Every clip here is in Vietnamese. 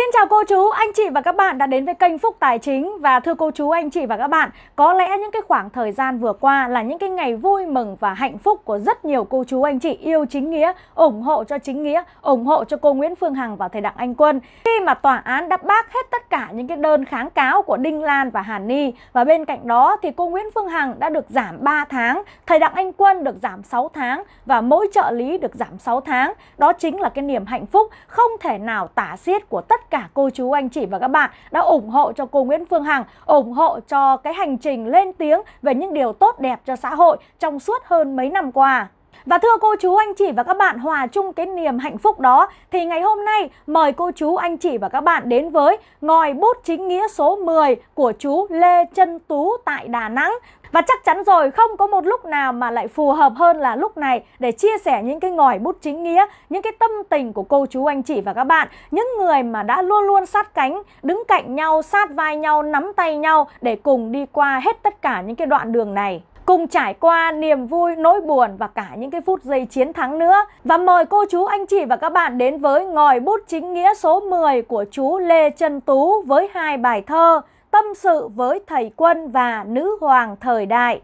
Xin chào cô chú, anh chị và các bạn đã đến với kênh Phúc Tài Chính và thưa cô chú, anh chị và các bạn, có lẽ những cái khoảng thời gian vừa qua là những cái ngày vui mừng và hạnh phúc của rất nhiều cô chú anh chị yêu chính nghĩa, ủng hộ cho chính nghĩa, ủng hộ cho cô Nguyễn Phương Hằng và thầy Đặng Anh Quân khi mà tòa án đã bác hết tất cả những cái đơn kháng cáo của Đinh Lan và Hàn Ni và bên cạnh đó thì cô Nguyễn Phương Hằng đã được giảm 3 tháng, thầy Đặng Anh Quân được giảm 6 tháng và mỗi trợ lý được giảm 6 tháng. Đó chính là cái niềm hạnh phúc không thể nào tả xiết của tất cả cô chú anh chị và các bạn đã ủng hộ cho cô Nguyễn Phương Hằng, ủng hộ cho cái hành trình lên tiếng về những điều tốt đẹp cho xã hội trong suốt hơn mấy năm qua. Và thưa cô chú, anh chị và các bạn hòa chung cái niềm hạnh phúc đó thì ngày hôm nay mời cô chú, anh chị và các bạn đến với ngòi bút chính nghĩa số 10 của chú Lê Trân Tú tại Đà Nẵng. Và chắc chắn rồi không có một lúc nào mà lại phù hợp hơn là lúc này để chia sẻ những cái ngòi bút chính nghĩa, những cái tâm tình của cô chú anh chị và các bạn, những người mà đã luôn luôn sát cánh, đứng cạnh nhau, sát vai nhau, nắm tay nhau để cùng đi qua hết tất cả những cái đoạn đường này cùng trải qua niềm vui, nỗi buồn và cả những cái phút giây chiến thắng nữa. Và mời cô chú, anh chị và các bạn đến với ngòi bút chính nghĩa số 10 của chú Lê Trân Tú với hai bài thơ Tâm sự với thầy quân và nữ hoàng thời đại.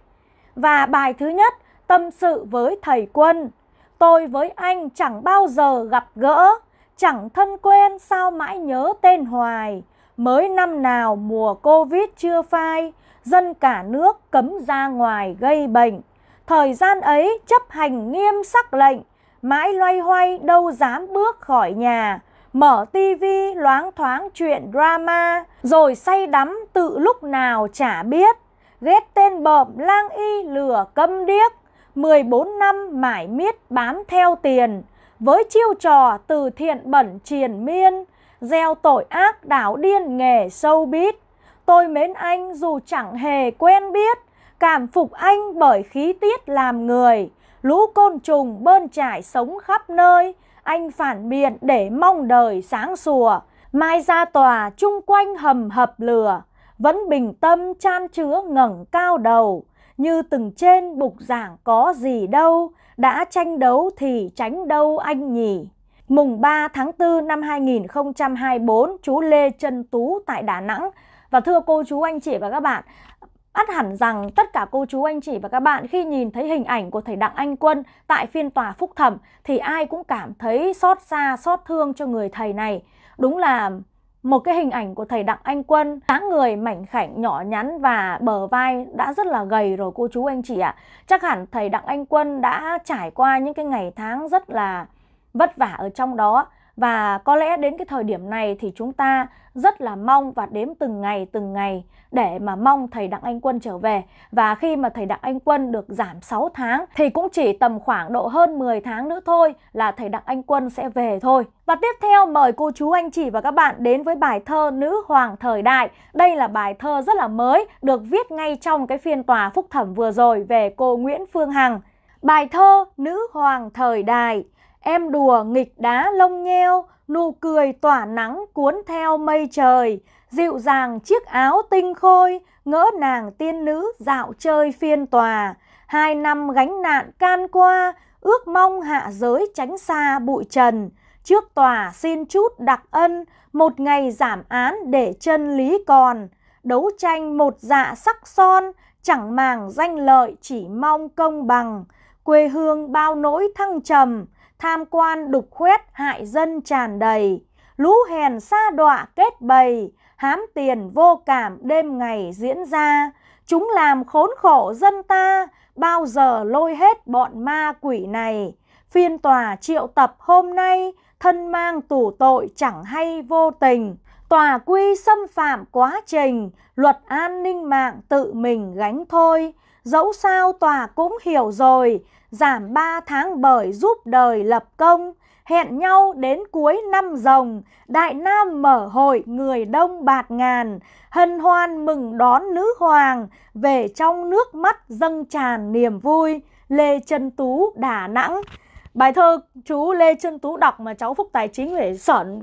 Và bài thứ nhất, Tâm sự với thầy quân. Tôi với anh chẳng bao giờ gặp gỡ, chẳng thân quen sao mãi nhớ tên hoài. Mới năm nào mùa Covid chưa phai, dân cả nước cấm ra ngoài gây bệnh. Thời gian ấy chấp hành nghiêm sắc lệnh, mãi loay hoay đâu dám bước khỏi nhà, mở tivi loáng thoáng chuyện drama, rồi say đắm tự lúc nào chả biết. Ghét tên bợm lang y lừa câm điếc, 14 năm mải miết bám theo tiền, với chiêu trò từ thiện bẩn triền miên, gieo tội ác đảo điên nghề sâu bít Tôi mến anh dù chẳng hề quen biết, cảm phục anh bởi khí tiết làm người. Lũ côn trùng bơn trải sống khắp nơi, anh phản biện để mong đời sáng sủa. Mai ra tòa chung quanh hầm hập lửa, vẫn bình tâm chan chứa ngẩng cao đầu. Như từng trên bục giảng có gì đâu, đã tranh đấu thì tránh đâu anh nhỉ. Mùng 3 tháng 4 năm 2024, chú Lê Trân Tú tại Đà Nẵng và thưa cô chú anh chị và các bạn, ắt hẳn rằng tất cả cô chú anh chị và các bạn khi nhìn thấy hình ảnh của thầy Đặng Anh Quân tại phiên tòa phúc thẩm thì ai cũng cảm thấy xót xa, xót thương cho người thầy này. Đúng là một cái hình ảnh của thầy Đặng Anh Quân dáng người mảnh khảnh nhỏ nhắn và bờ vai đã rất là gầy rồi cô chú anh chị ạ à. chắc hẳn thầy Đặng Anh Quân đã trải qua những cái ngày tháng rất là vất vả ở trong đó và có lẽ đến cái thời điểm này thì chúng ta rất là mong và đếm từng ngày từng ngày để mà mong thầy Đặng Anh Quân trở về. Và khi mà thầy Đặng Anh Quân được giảm 6 tháng thì cũng chỉ tầm khoảng độ hơn 10 tháng nữa thôi là thầy Đặng Anh Quân sẽ về thôi. Và tiếp theo mời cô chú anh chị và các bạn đến với bài thơ Nữ Hoàng Thời Đại. Đây là bài thơ rất là mới được viết ngay trong cái phiên tòa phúc thẩm vừa rồi về cô Nguyễn Phương Hằng. Bài thơ Nữ Hoàng Thời Đại Em đùa nghịch đá lông nheo, nụ cười tỏa nắng cuốn theo mây trời, dịu dàng chiếc áo tinh khôi, ngỡ nàng tiên nữ dạo chơi phiên tòa. Hai năm gánh nạn can qua, ước mong hạ giới tránh xa bụi trần. Trước tòa xin chút đặc ân, một ngày giảm án để chân lý còn. Đấu tranh một dạ sắc son, chẳng màng danh lợi chỉ mong công bằng. Quê hương bao nỗi thăng trầm, tham quan đục khuét hại dân tràn đầy, lũ hèn xa đọa kết bầy, hám tiền vô cảm đêm ngày diễn ra, chúng làm khốn khổ dân ta, bao giờ lôi hết bọn ma quỷ này. Phiên tòa triệu tập hôm nay, thân mang tủ tội chẳng hay vô tình, tòa quy xâm phạm quá trình, luật an ninh mạng tự mình gánh thôi. Dẫu sao tòa cũng hiểu rồi, giảm ba tháng bởi giúp đời lập công, hẹn nhau đến cuối năm rồng, Đại Nam mở hội người đông bạt ngàn, hân hoan mừng đón nữ hoàng, về trong nước mắt dâng tràn niềm vui, Lê Trân Tú Đà Nẵng. Bài thơ chú Lê Trân Tú đọc mà cháu Phúc Tài Chính phải sởn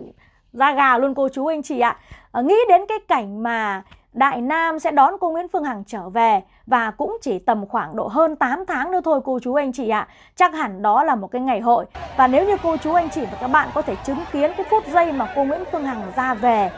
ra gà luôn cô chú anh chị ạ. À, nghĩ đến cái cảnh mà Đại Nam sẽ đón cô Nguyễn Phương Hằng trở về và cũng chỉ tầm khoảng độ hơn 8 tháng nữa thôi cô chú anh chị ạ. À. Chắc hẳn đó là một cái ngày hội. Và nếu như cô chú anh chị và các bạn có thể chứng kiến cái phút giây mà cô Nguyễn Phương Hằng ra về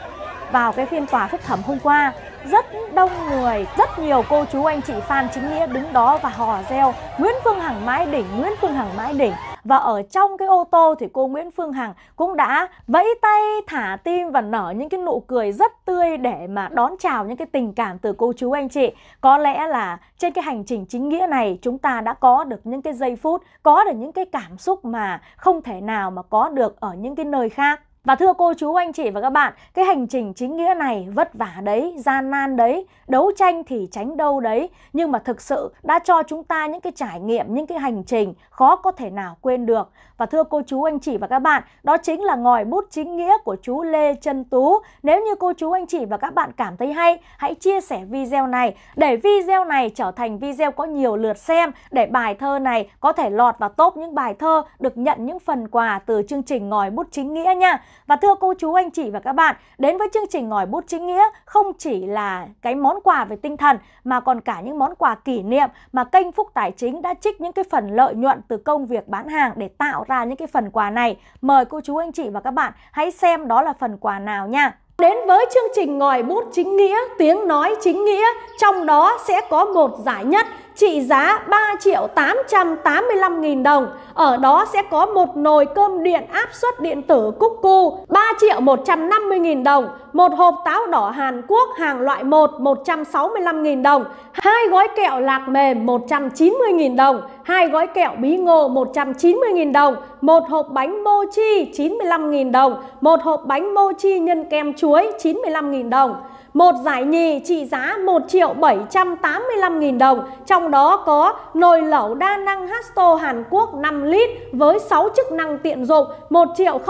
vào cái phiên tòa phúc thẩm hôm qua rất đông người, rất nhiều cô chú anh chị fan chính nghĩa đứng đó và hò reo Nguyễn Phương Hằng mãi đỉnh, Nguyễn Phương Hằng mãi đỉnh và ở trong cái ô tô thì cô Nguyễn Phương Hằng cũng đã vẫy tay thả tim và nở những cái nụ cười rất tươi để mà đón chào những cái tình cảm từ cô chú anh chị có lẽ là trên cái hành trình chính nghĩa này chúng ta đã có được những cái giây phút có được những cái cảm xúc mà không thể nào mà có được ở những cái nơi khác và thưa cô chú anh chị và các bạn, cái hành trình chính nghĩa này vất vả đấy, gian nan đấy, đấu tranh thì tránh đâu đấy, nhưng mà thực sự đã cho chúng ta những cái trải nghiệm, những cái hành trình khó có thể nào quên được. Và thưa cô chú anh chị và các bạn, đó chính là ngòi bút chính nghĩa của chú Lê Trân Tú. Nếu như cô chú anh chị và các bạn cảm thấy hay, hãy chia sẻ video này để video này trở thành video có nhiều lượt xem để bài thơ này có thể lọt vào top những bài thơ được nhận những phần quà từ chương trình ngòi bút chính nghĩa nha. Và thưa cô chú anh chị và các bạn, đến với chương trình ngòi bút chính nghĩa không chỉ là cái món quà về tinh thần mà còn cả những món quà kỷ niệm mà kênh Phúc Tài Chính đã trích những cái phần lợi nhuận từ công việc bán hàng để tạo ra những cái phần quà này. Mời cô chú anh chị và các bạn hãy xem đó là phần quà nào nha. Đến với chương trình ngòi bút chính nghĩa, tiếng nói chính nghĩa, trong đó sẽ có một giải nhất trị giá 3 triệu 885 nghìn đồng. Ở đó sẽ có một nồi cơm điện áp suất điện tử Cúc Cu 3 triệu 150 nghìn đồng, một hộp táo đỏ Hàn Quốc hàng loại 1 165 nghìn đồng, hai gói kẹo lạc mềm 190 nghìn đồng, hai gói kẹo bí ngô 190 nghìn đồng, một hộp bánh mochi 95 nghìn đồng, một hộp bánh mochi nhân kem chuối 95 nghìn đồng. Một giải nhì trị giá 1 triệu 785 nghìn đồng, trong đó có nồi lẩu đa năng Hasto Hàn Quốc 5 lít với 6 chức năng tiện dụng 1 triệu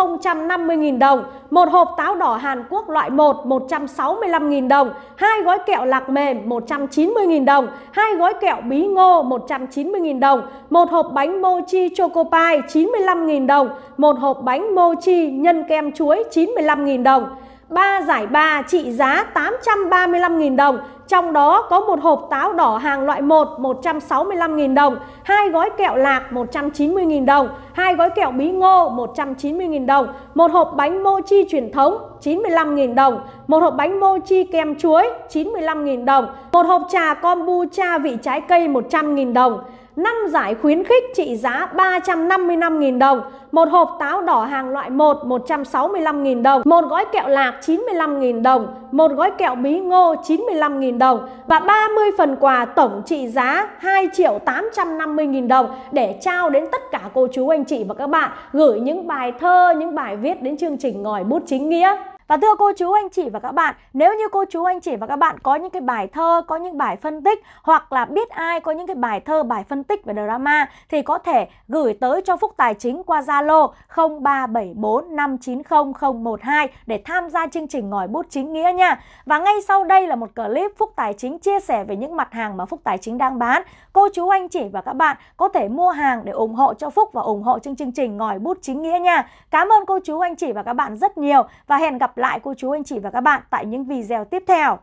050 nghìn đồng, một hộp táo đỏ Hàn Quốc loại 1 165 nghìn đồng, hai gói kẹo lạc mềm 190 nghìn đồng, hai gói kẹo bí ngô 190 nghìn đồng, một hộp bánh mochi choco pie 95 nghìn đồng, một hộp bánh mochi nhân kem chuối 95 nghìn đồng. 3 giải 3 trị giá 835.000 đồng, trong đó có một hộp táo đỏ hàng loại 1 165.000 đồng, hai gói kẹo lạc 190.000 đồng, hai gói kẹo bí ngô 190.000 đồng, một hộp bánh mochi truyền thống 95.000 đồng, một hộp bánh mochi kem chuối 95.000 đồng, một hộp trà kombucha vị trái cây 100.000 đồng. 5 giải khuyến khích trị giá 355.000 đồng, một hộp táo đỏ hàng loại 1 165.000 đồng, một gói kẹo lạc 95.000 đồng, một gói kẹo bí ngô 95.000 đồng và 30 phần quà tổng trị giá 2 triệu 850.000 đồng để trao đến tất cả cô chú anh chị và các bạn gửi những bài thơ, những bài viết đến chương trình Ngòi Bút Chính Nghĩa. Và thưa cô chú anh chị và các bạn, nếu như cô chú anh chị và các bạn có những cái bài thơ, có những bài phân tích hoặc là biết ai có những cái bài thơ, bài phân tích về drama thì có thể gửi tới cho Phúc Tài Chính qua Zalo 0374590012 để tham gia chương trình ngòi bút chính nghĩa nha. Và ngay sau đây là một clip Phúc Tài Chính chia sẻ về những mặt hàng mà Phúc Tài Chính đang bán. Cô chú anh chị và các bạn có thể mua hàng để ủng hộ cho Phúc và ủng hộ chương chương trình ngòi bút chính nghĩa nha. Cảm ơn cô chú anh chị và các bạn rất nhiều và hẹn gặp lại cô chú anh chị và các bạn tại những video tiếp theo.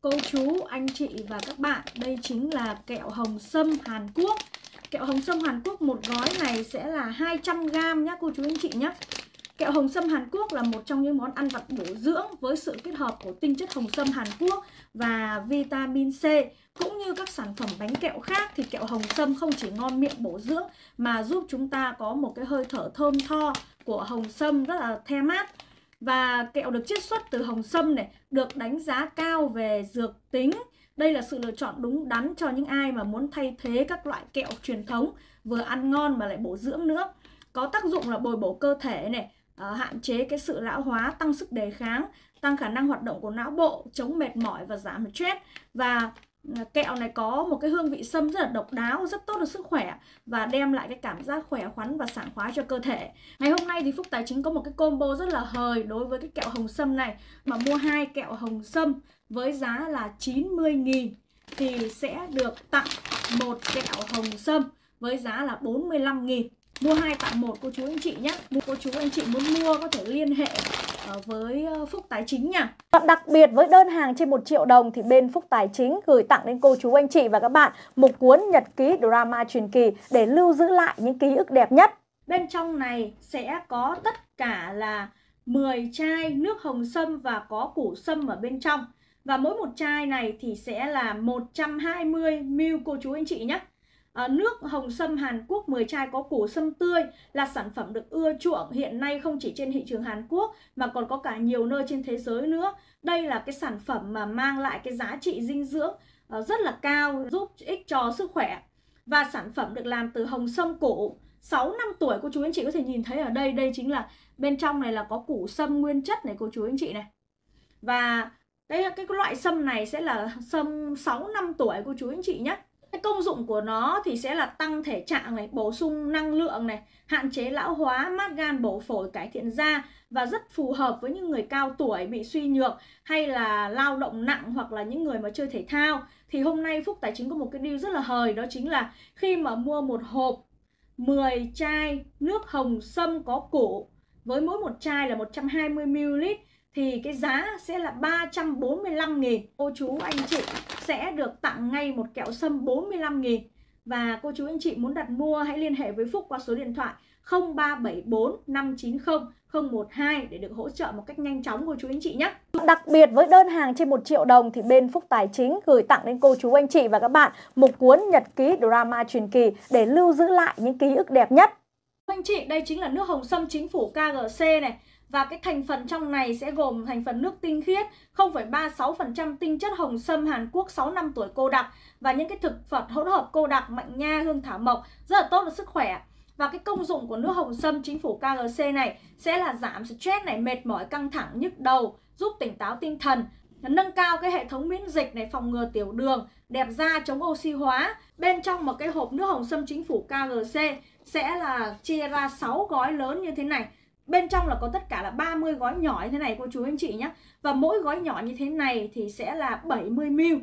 Cô chú, anh chị và các bạn, đây chính là kẹo hồng sâm Hàn Quốc. Kẹo hồng sâm Hàn Quốc một gói này sẽ là 200g nhá cô chú anh chị nhé. Kẹo hồng sâm Hàn Quốc là một trong những món ăn vặt bổ dưỡng với sự kết hợp của tinh chất hồng sâm Hàn Quốc và vitamin C. Cũng như các sản phẩm bánh kẹo khác thì kẹo hồng sâm không chỉ ngon miệng bổ dưỡng mà giúp chúng ta có một cái hơi thở thơm tho của hồng sâm rất là the mát. Và kẹo được chiết xuất từ hồng sâm này được đánh giá cao về dược tính. Đây là sự lựa chọn đúng đắn cho những ai mà muốn thay thế các loại kẹo truyền thống, vừa ăn ngon mà lại bổ dưỡng nữa. Có tác dụng là bồi bổ cơ thể này, à, hạn chế cái sự lão hóa, tăng sức đề kháng, tăng khả năng hoạt động của não bộ, chống mệt mỏi và giảm stress và kẹo này có một cái hương vị sâm rất là độc đáo, rất tốt cho sức khỏe và đem lại cái cảm giác khỏe khoắn và sảng khoái cho cơ thể. Ngày hôm nay thì Phúc Tài Chính có một cái combo rất là hời đối với cái kẹo hồng sâm này mà mua hai kẹo hồng sâm với giá là 90 000 thì sẽ được tặng một kẹo hồng sâm với giá là 45 000 Mua hai tặng một cô chú anh chị nhé. Mua cô chú anh chị muốn mua có thể liên hệ Ờ, với ờ, Phúc Tài Chính nha. Đặc biệt với đơn hàng trên 1 triệu đồng thì bên Phúc Tài Chính gửi tặng đến cô chú anh chị và các bạn một cuốn nhật ký drama truyền kỳ để lưu giữ lại những ký ức đẹp nhất. Bên trong này sẽ có tất cả là 10 chai nước hồng sâm và có củ sâm ở bên trong. Và mỗi một chai này thì sẽ là 120 ml cô chú anh chị nhé. Ờ, nước hồng sâm Hàn Quốc 10 chai có củ sâm tươi là sản phẩm được ưa chuộng hiện nay không chỉ trên thị trường Hàn Quốc mà còn có cả nhiều nơi trên thế giới nữa. Đây là cái sản phẩm mà mang lại cái giá trị dinh dưỡng ờ, rất là cao, giúp ích cho sức khỏe. Và sản phẩm được làm từ hồng sâm cổ 6 năm tuổi cô chú anh chị có thể nhìn thấy ở đây đây chính là bên trong này là có củ sâm nguyên chất này cô chú anh chị này. Và cái cái loại sâm này sẽ là sâm 6 năm tuổi cô chú anh chị nhé cái công dụng của nó thì sẽ là tăng thể trạng này bổ sung năng lượng này hạn chế lão hóa mát gan bổ phổi cải thiện da và rất phù hợp với những người cao tuổi bị suy nhược hay là lao động nặng hoặc là những người mà chơi thể thao thì hôm nay Phúc Tài Chính có một cái deal rất là hời đó chính là khi mà mua một hộp 10 chai nước hồng sâm có củ với mỗi một chai là 120ml thì cái giá sẽ là 345 nghìn. Cô chú anh chị sẽ được tặng ngay một kẹo sâm 45 nghìn Và cô chú anh chị muốn đặt mua hãy liên hệ với Phúc qua số điện thoại 0374 590 012 để được hỗ trợ một cách nhanh chóng cô chú anh chị nhé. Đặc biệt với đơn hàng trên 1 triệu đồng thì bên Phúc Tài Chính gửi tặng đến cô chú anh chị và các bạn một cuốn nhật ký drama truyền kỳ để lưu giữ lại những ký ức đẹp nhất. Anh chị, đây chính là nước hồng sâm chính phủ KGC này và cái thành phần trong này sẽ gồm thành phần nước tinh khiết 0,36% tinh chất hồng sâm Hàn Quốc 6 năm tuổi cô đặc và những cái thực phẩm hỗn hợp cô đặc mạnh nha hương thảo mộc rất là tốt cho sức khỏe và cái công dụng của nước hồng sâm chính phủ KGC này sẽ là giảm stress này mệt mỏi căng thẳng nhức đầu giúp tỉnh táo tinh thần nâng cao cái hệ thống miễn dịch này phòng ngừa tiểu đường đẹp da chống oxy hóa bên trong một cái hộp nước hồng sâm chính phủ KGC sẽ là chia ra 6 gói lớn như thế này Bên trong là có tất cả là 30 gói nhỏ như thế này cô chú anh chị nhé. Và mỗi gói nhỏ như thế này thì sẽ là 70ml.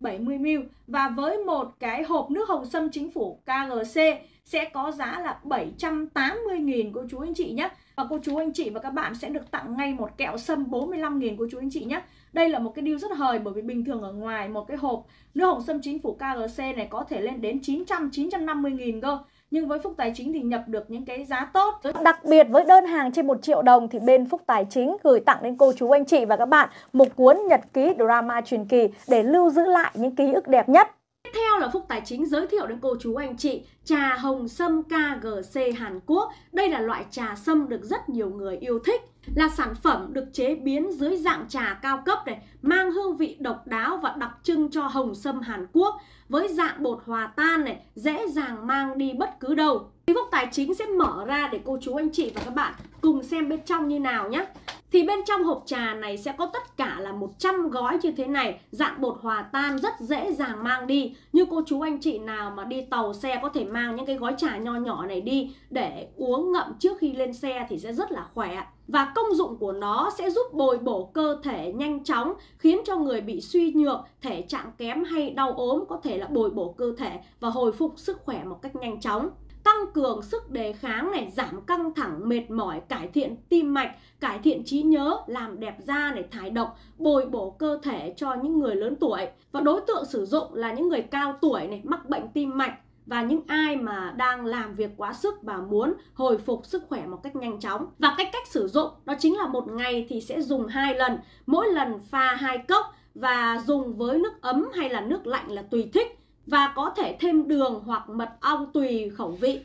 70ml và với một cái hộp nước hồng sâm chính phủ KGC sẽ có giá là 780.000 cô chú anh chị nhé. Và cô chú anh chị và các bạn sẽ được tặng ngay một kẹo sâm 45.000 cô chú anh chị nhé. Đây là một cái deal rất hời bởi vì bình thường ở ngoài một cái hộp nước hồng sâm chính phủ KGC này có thể lên đến 900 950.000 cơ nhưng với Phúc Tài Chính thì nhập được những cái giá tốt. Đặc biệt với đơn hàng trên 1 triệu đồng thì bên Phúc Tài Chính gửi tặng đến cô chú anh chị và các bạn một cuốn nhật ký drama truyền kỳ để lưu giữ lại những ký ức đẹp nhất. Tiếp theo là Phúc Tài Chính giới thiệu đến cô chú anh chị trà hồng sâm KGC Hàn Quốc. Đây là loại trà sâm được rất nhiều người yêu thích. Là sản phẩm được chế biến dưới dạng trà cao cấp này, mang hương vị độc đáo và đặc trưng cho hồng sâm Hàn Quốc với dạng bột hòa tan này dễ dàng mang đi bất cứ đâu. Cái góc tài chính sẽ mở ra để cô chú anh chị và các bạn cùng xem bên trong như nào nhé thì bên trong hộp trà này sẽ có tất cả là 100 gói như thế này dạng bột hòa tan rất dễ dàng mang đi như cô chú anh chị nào mà đi tàu xe có thể mang những cái gói trà nho nhỏ này đi để uống ngậm trước khi lên xe thì sẽ rất là khỏe và công dụng của nó sẽ giúp bồi bổ cơ thể nhanh chóng khiến cho người bị suy nhược, thể trạng kém hay đau ốm có thể là bồi bổ cơ thể và hồi phục sức khỏe một cách nhanh chóng tăng cường sức đề kháng này, giảm căng thẳng, mệt mỏi, cải thiện tim mạch, cải thiện trí nhớ, làm đẹp da này, thải độc, bồi bổ cơ thể cho những người lớn tuổi. Và đối tượng sử dụng là những người cao tuổi này, mắc bệnh tim mạch và những ai mà đang làm việc quá sức và muốn hồi phục sức khỏe một cách nhanh chóng. Và cách cách sử dụng đó chính là một ngày thì sẽ dùng hai lần, mỗi lần pha hai cốc và dùng với nước ấm hay là nước lạnh là tùy thích và có thể thêm đường hoặc mật ong tùy khẩu vị.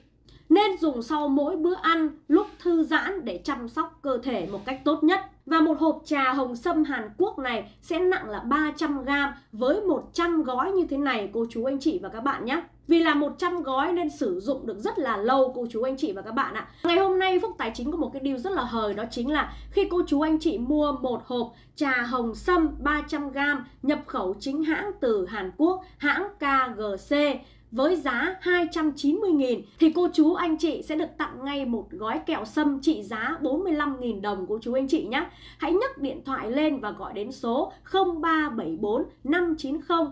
Nên dùng sau mỗi bữa ăn lúc thư giãn để chăm sóc cơ thể một cách tốt nhất. Và một hộp trà hồng sâm Hàn Quốc này sẽ nặng là 300g với 100 gói như thế này cô chú anh chị và các bạn nhé. Vì là 100 gói nên sử dụng được rất là lâu cô chú anh chị và các bạn ạ. Ngày hôm nay Phúc Tài Chính có một cái điều rất là hời đó chính là khi cô chú anh chị mua một hộp trà hồng sâm 300g nhập khẩu chính hãng từ Hàn Quốc, hãng KGC với giá 290.000 thì cô chú anh chị sẽ được tặng ngay một gói kẹo sâm trị giá 45.000 đồng cô chú anh chị nhé. Hãy nhấc điện thoại lên và gọi đến số 0374 590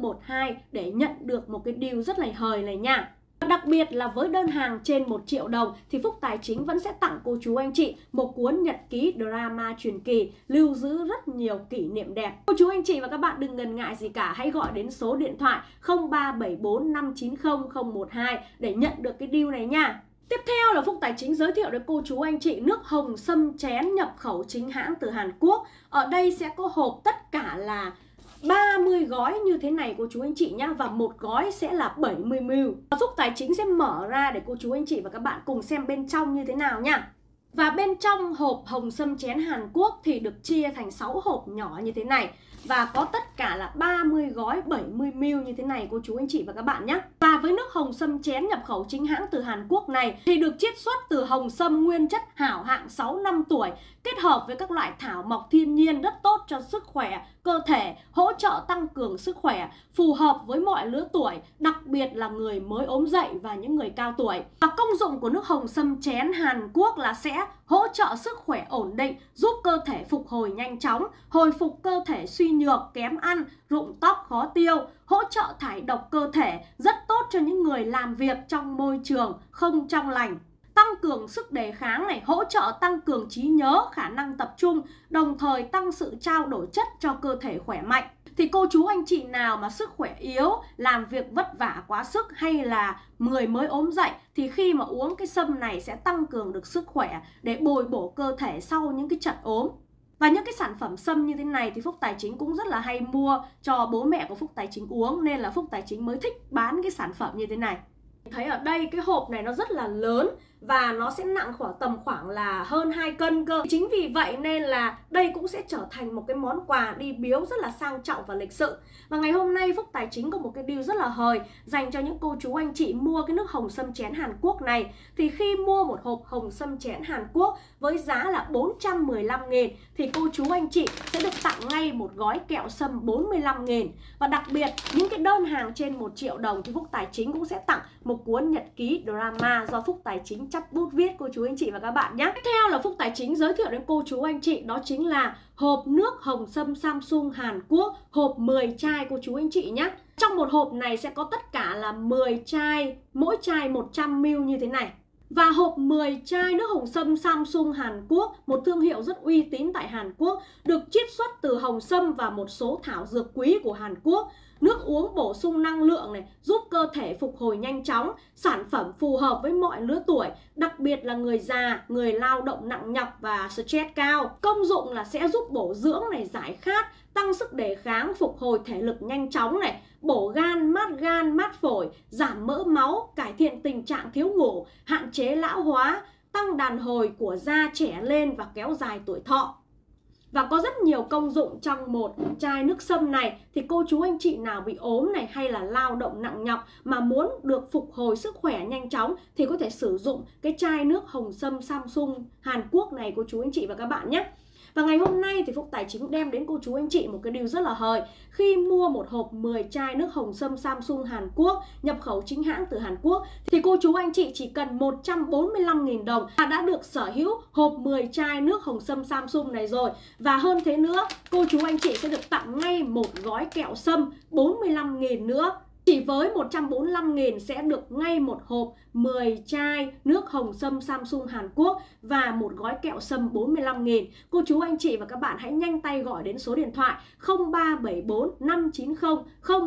012 để nhận được một cái điều rất là hời này nha. Đặc biệt là với đơn hàng trên 1 triệu đồng thì Phúc Tài Chính vẫn sẽ tặng cô chú anh chị một cuốn nhật ký drama truyền kỳ lưu giữ rất nhiều kỷ niệm đẹp. Cô chú anh chị và các bạn đừng ngần ngại gì cả, hãy gọi đến số điện thoại 0374 590 012 để nhận được cái deal này nha. Tiếp theo là Phúc Tài Chính giới thiệu đến cô chú anh chị nước hồng sâm chén nhập khẩu chính hãng từ Hàn Quốc. Ở đây sẽ có hộp tất cả là 30 gói như thế này cô chú anh chị nhá và một gói sẽ là 70 ml. Giáo dục tài chính sẽ mở ra để cô chú anh chị và các bạn cùng xem bên trong như thế nào nhá. Và bên trong hộp hồng sâm chén Hàn Quốc thì được chia thành 6 hộp nhỏ như thế này và có tất cả là 30 gói 70ml như thế này cô chú anh chị và các bạn nhé. Và với nước hồng sâm chén nhập khẩu chính hãng từ Hàn Quốc này thì được chiết xuất từ hồng sâm nguyên chất hảo hạng 6 năm tuổi kết hợp với các loại thảo mộc thiên nhiên rất tốt cho sức khỏe cơ thể, hỗ trợ tăng cường sức khỏe, phù hợp với mọi lứa tuổi, đặc biệt là người mới ốm dậy và những người cao tuổi. Và công dụng của nước hồng sâm chén Hàn Quốc là sẽ hỗ trợ sức khỏe ổn định, giúp cơ thể phục hồi nhanh chóng, hồi phục cơ thể suy nhược, kém ăn, rụng tóc khó tiêu, hỗ trợ thải độc cơ thể, rất tốt cho những người làm việc trong môi trường không trong lành, tăng cường sức đề kháng này, hỗ trợ tăng cường trí nhớ, khả năng tập trung, đồng thời tăng sự trao đổi chất cho cơ thể khỏe mạnh. Thì cô chú anh chị nào mà sức khỏe yếu, làm việc vất vả quá sức hay là người mới ốm dậy thì khi mà uống cái sâm này sẽ tăng cường được sức khỏe để bồi bổ cơ thể sau những cái trận ốm. Và những cái sản phẩm sâm như thế này thì Phúc Tài Chính cũng rất là hay mua cho bố mẹ của Phúc Tài Chính uống nên là Phúc Tài Chính mới thích bán cái sản phẩm như thế này. Thấy ở đây cái hộp này nó rất là lớn và nó sẽ nặng khoảng tầm khoảng là hơn 2 cân cơ. Chính vì vậy nên là đây cũng sẽ trở thành một cái món quà đi biếu rất là sang trọng và lịch sự. Và ngày hôm nay Phúc Tài Chính có một cái deal rất là hời dành cho những cô chú anh chị mua cái nước hồng sâm chén Hàn Quốc này. Thì khi mua một hộp hồng sâm chén Hàn Quốc với giá là 415 nghìn thì cô chú anh chị sẽ được tặng ngay một gói kẹo sâm 45 nghìn Và đặc biệt những cái đơn hàng trên 1 triệu đồng thì Phúc Tài Chính cũng sẽ tặng một cuốn nhật ký drama do Phúc Tài Chính chắp bút viết cô chú anh chị và các bạn nhé. Tiếp theo là Phúc Tài Chính giới thiệu đến cô chú anh chị đó chính là hộp nước hồng sâm Samsung Hàn Quốc hộp 10 chai cô chú anh chị nhé. Trong một hộp này sẽ có tất cả là 10 chai, mỗi chai 100ml như thế này. Và hộp 10 chai nước hồng sâm Samsung Hàn Quốc, một thương hiệu rất uy tín tại Hàn Quốc, được chiết xuất từ hồng sâm và một số thảo dược quý của Hàn Quốc nước uống bổ sung năng lượng này, giúp cơ thể phục hồi nhanh chóng, sản phẩm phù hợp với mọi lứa tuổi, đặc biệt là người già, người lao động nặng nhọc và stress cao. Công dụng là sẽ giúp bổ dưỡng này, giải khát, tăng sức đề kháng, phục hồi thể lực nhanh chóng này, bổ gan, mát gan, mát phổi, giảm mỡ máu, cải thiện tình trạng thiếu ngủ, hạn chế lão hóa, tăng đàn hồi của da trẻ lên và kéo dài tuổi thọ và có rất nhiều công dụng trong một chai nước sâm này thì cô chú anh chị nào bị ốm này hay là lao động nặng nhọc mà muốn được phục hồi sức khỏe nhanh chóng thì có thể sử dụng cái chai nước hồng sâm Samsung Hàn Quốc này cô chú anh chị và các bạn nhé và ngày hôm nay thì Phúc Tài Chính đem đến cô chú anh chị một cái điều rất là hời Khi mua một hộp 10 chai nước hồng sâm Samsung Hàn Quốc nhập khẩu chính hãng từ Hàn Quốc thì cô chú anh chị chỉ cần 145.000 đồng là đã được sở hữu hộp 10 chai nước hồng sâm Samsung này rồi Và hơn thế nữa, cô chú anh chị sẽ được tặng ngay một gói kẹo sâm 45.000 nữa chỉ với 145.000 sẽ được ngay một hộp 10 chai nước hồng sâm Samsung Hàn Quốc và một gói kẹo sâm 45.000. Cô chú anh chị và các bạn hãy nhanh tay gọi đến số điện thoại 0374 590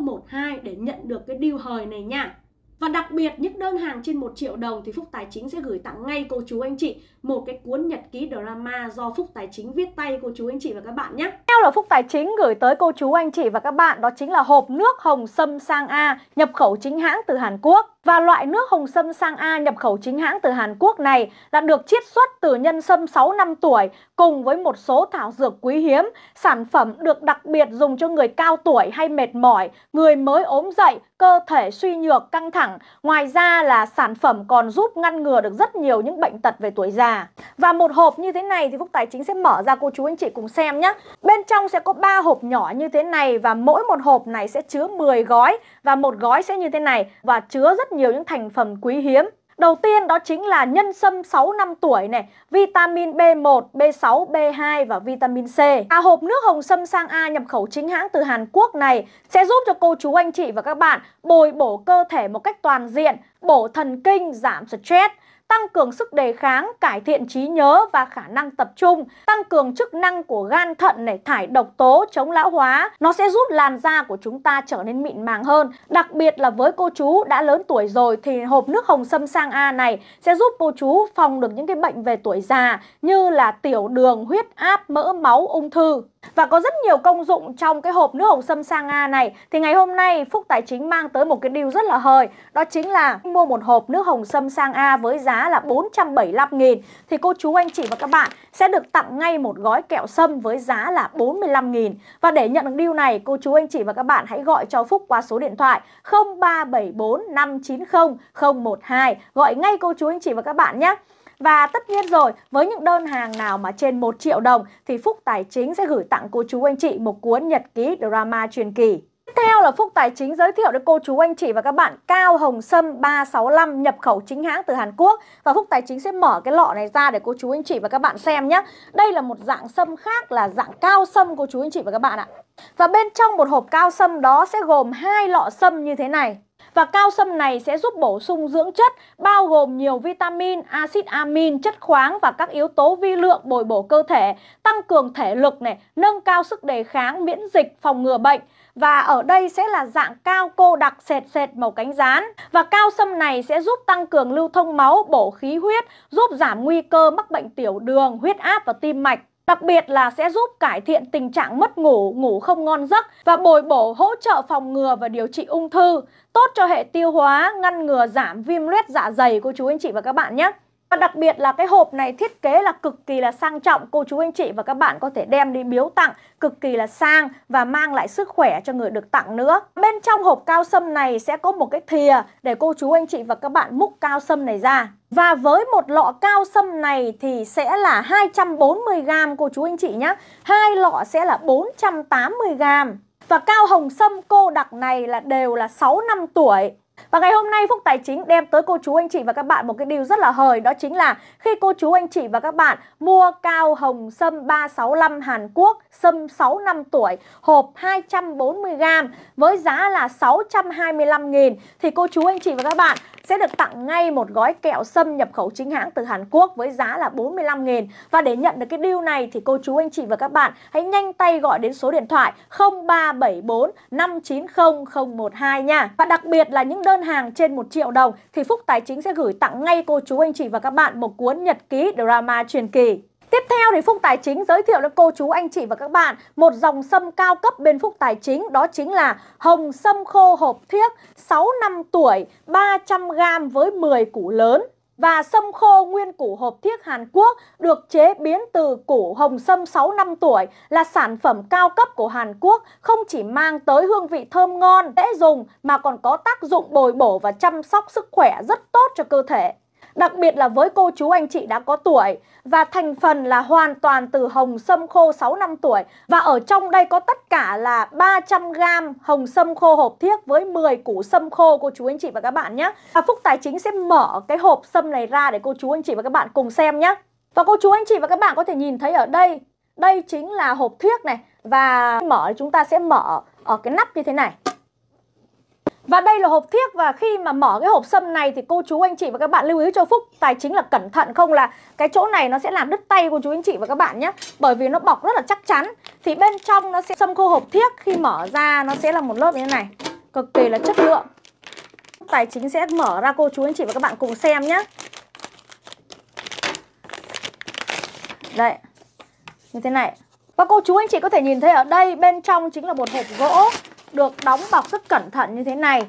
012 để nhận được cái deal hời này nha. Và đặc biệt những đơn hàng trên 1 triệu đồng thì Phúc Tài Chính sẽ gửi tặng ngay cô chú anh chị một cái cuốn nhật ký drama do Phúc Tài Chính viết tay cô chú anh chị và các bạn nhé. Theo là Phúc Tài Chính gửi tới cô chú anh chị và các bạn đó chính là hộp nước hồng sâm sang A nhập khẩu chính hãng từ Hàn Quốc. Và loại nước hồng sâm sang A nhập khẩu chính hãng từ Hàn Quốc này là được chiết xuất từ nhân sâm 6 năm tuổi cùng với một số thảo dược quý hiếm, sản phẩm được đặc biệt dùng cho người cao tuổi hay mệt mỏi, người mới ốm dậy, cơ thể suy nhược, căng thẳng. Ngoài ra là sản phẩm còn giúp ngăn ngừa được rất nhiều những bệnh tật về tuổi già và một hộp như thế này thì Phúc Tài Chính sẽ mở ra cô chú anh chị cùng xem nhé. Bên trong sẽ có 3 hộp nhỏ như thế này và mỗi một hộp này sẽ chứa 10 gói và một gói sẽ như thế này và chứa rất nhiều những thành phần quý hiếm. Đầu tiên đó chính là nhân sâm 6 năm tuổi này, vitamin B1, B6, B2 và vitamin C. À, hộp nước hồng sâm sang A nhập khẩu chính hãng từ Hàn Quốc này sẽ giúp cho cô chú anh chị và các bạn bồi bổ cơ thể một cách toàn diện, bổ thần kinh, giảm stress, tăng cường sức đề kháng, cải thiện trí nhớ và khả năng tập trung, tăng cường chức năng của gan thận để thải độc tố, chống lão hóa. Nó sẽ giúp làn da của chúng ta trở nên mịn màng hơn. Đặc biệt là với cô chú đã lớn tuổi rồi thì hộp nước hồng sâm sang A này sẽ giúp cô chú phòng được những cái bệnh về tuổi già như là tiểu đường, huyết áp, mỡ máu, ung thư. Và có rất nhiều công dụng trong cái hộp nước hồng sâm sang Nga này Thì ngày hôm nay Phúc Tài Chính mang tới một cái điều rất là hời Đó chính là mua một hộp nước hồng sâm sang A với giá là 475 nghìn Thì cô chú anh chị và các bạn sẽ được tặng ngay một gói kẹo sâm với giá là 45 nghìn Và để nhận được điều này cô chú anh chị và các bạn hãy gọi cho Phúc qua số điện thoại 0374 590 012 Gọi ngay cô chú anh chị và các bạn nhé và tất nhiên rồi, với những đơn hàng nào mà trên 1 triệu đồng thì Phúc Tài Chính sẽ gửi tặng cô chú anh chị một cuốn nhật ký drama truyền kỳ. Tiếp theo là Phúc Tài Chính giới thiệu đến cô chú anh chị và các bạn Cao Hồng Sâm 365 nhập khẩu chính hãng từ Hàn Quốc Và Phúc Tài Chính sẽ mở cái lọ này ra để cô chú anh chị và các bạn xem nhé Đây là một dạng sâm khác là dạng cao sâm cô chú anh chị và các bạn ạ Và bên trong một hộp cao sâm đó sẽ gồm hai lọ sâm như thế này và cao sâm này sẽ giúp bổ sung dưỡng chất bao gồm nhiều vitamin, axit amin, chất khoáng và các yếu tố vi lượng bồi bổ cơ thể, tăng cường thể lực này, nâng cao sức đề kháng, miễn dịch, phòng ngừa bệnh. Và ở đây sẽ là dạng cao cô đặc sệt sệt màu cánh rán. Và cao sâm này sẽ giúp tăng cường lưu thông máu, bổ khí huyết, giúp giảm nguy cơ mắc bệnh tiểu đường, huyết áp và tim mạch. Đặc biệt là sẽ giúp cải thiện tình trạng mất ngủ, ngủ không ngon giấc và bồi bổ hỗ trợ phòng ngừa và điều trị ung thư, tốt cho hệ tiêu hóa, ngăn ngừa giảm viêm loét dạ dày cô chú anh chị và các bạn nhé. Và đặc biệt là cái hộp này thiết kế là cực kỳ là sang trọng Cô chú anh chị và các bạn có thể đem đi biếu tặng Cực kỳ là sang và mang lại sức khỏe cho người được tặng nữa Bên trong hộp cao sâm này sẽ có một cái thìa Để cô chú anh chị và các bạn múc cao sâm này ra và với một lọ cao sâm này thì sẽ là 240g cô chú anh chị nhé Hai lọ sẽ là 480g Và cao hồng sâm cô đặc này là đều là 6 năm tuổi và ngày hôm nay Phúc Tài Chính đem tới cô chú anh chị và các bạn một cái điều rất là hời đó chính là khi cô chú anh chị và các bạn mua cao hồng sâm 365 Hàn Quốc sâm 6 năm tuổi hộp 240g với giá là 625.000 thì cô chú anh chị và các bạn sẽ được tặng ngay một gói kẹo sâm nhập khẩu chính hãng từ Hàn Quốc với giá là 45 000 Và để nhận được cái deal này thì cô chú anh chị và các bạn hãy nhanh tay gọi đến số điện thoại 0374 590 012 nha. Và đặc biệt là những đơn hàng trên 1 triệu đồng thì Phúc Tài Chính sẽ gửi tặng ngay cô chú anh chị và các bạn một cuốn nhật ký drama truyền kỳ. Tiếp theo thì Phúc Tài Chính giới thiệu đến cô chú anh chị và các bạn một dòng sâm cao cấp bên Phúc Tài Chính đó chính là hồng sâm khô hộp thiếc 6 năm tuổi 300g với 10 củ lớn và sâm khô nguyên củ hộp thiếc Hàn Quốc được chế biến từ củ hồng sâm 6 năm tuổi là sản phẩm cao cấp của Hàn Quốc không chỉ mang tới hương vị thơm ngon, dễ dùng mà còn có tác dụng bồi bổ và chăm sóc sức khỏe rất tốt cho cơ thể đặc biệt là với cô chú anh chị đã có tuổi và thành phần là hoàn toàn từ hồng sâm khô 6 năm tuổi và ở trong đây có tất cả là 300g hồng sâm khô hộp thiếc với 10 củ sâm khô cô chú anh chị và các bạn nhé. Và Phúc Tài Chính sẽ mở cái hộp sâm này ra để cô chú anh chị và các bạn cùng xem nhé. Và cô chú anh chị và các bạn có thể nhìn thấy ở đây Đây chính là hộp thiếc này Và mở chúng ta sẽ mở ở cái nắp như thế này và đây là hộp thiếc và khi mà mở cái hộp sâm này thì cô chú anh chị và các bạn lưu ý cho Phúc tài chính là cẩn thận không là cái chỗ này nó sẽ làm đứt tay của chú anh chị và các bạn nhé. Bởi vì nó bọc rất là chắc chắn. Thì bên trong nó sẽ sâm khô hộp thiếc khi mở ra nó sẽ là một lớp như thế này. Cực kỳ là chất lượng. Tài chính sẽ mở ra cô chú anh chị và các bạn cùng xem nhé. Đây. Như thế này. Và cô chú anh chị có thể nhìn thấy ở đây bên trong chính là một hộp gỗ được đóng bọc rất cẩn thận như thế này.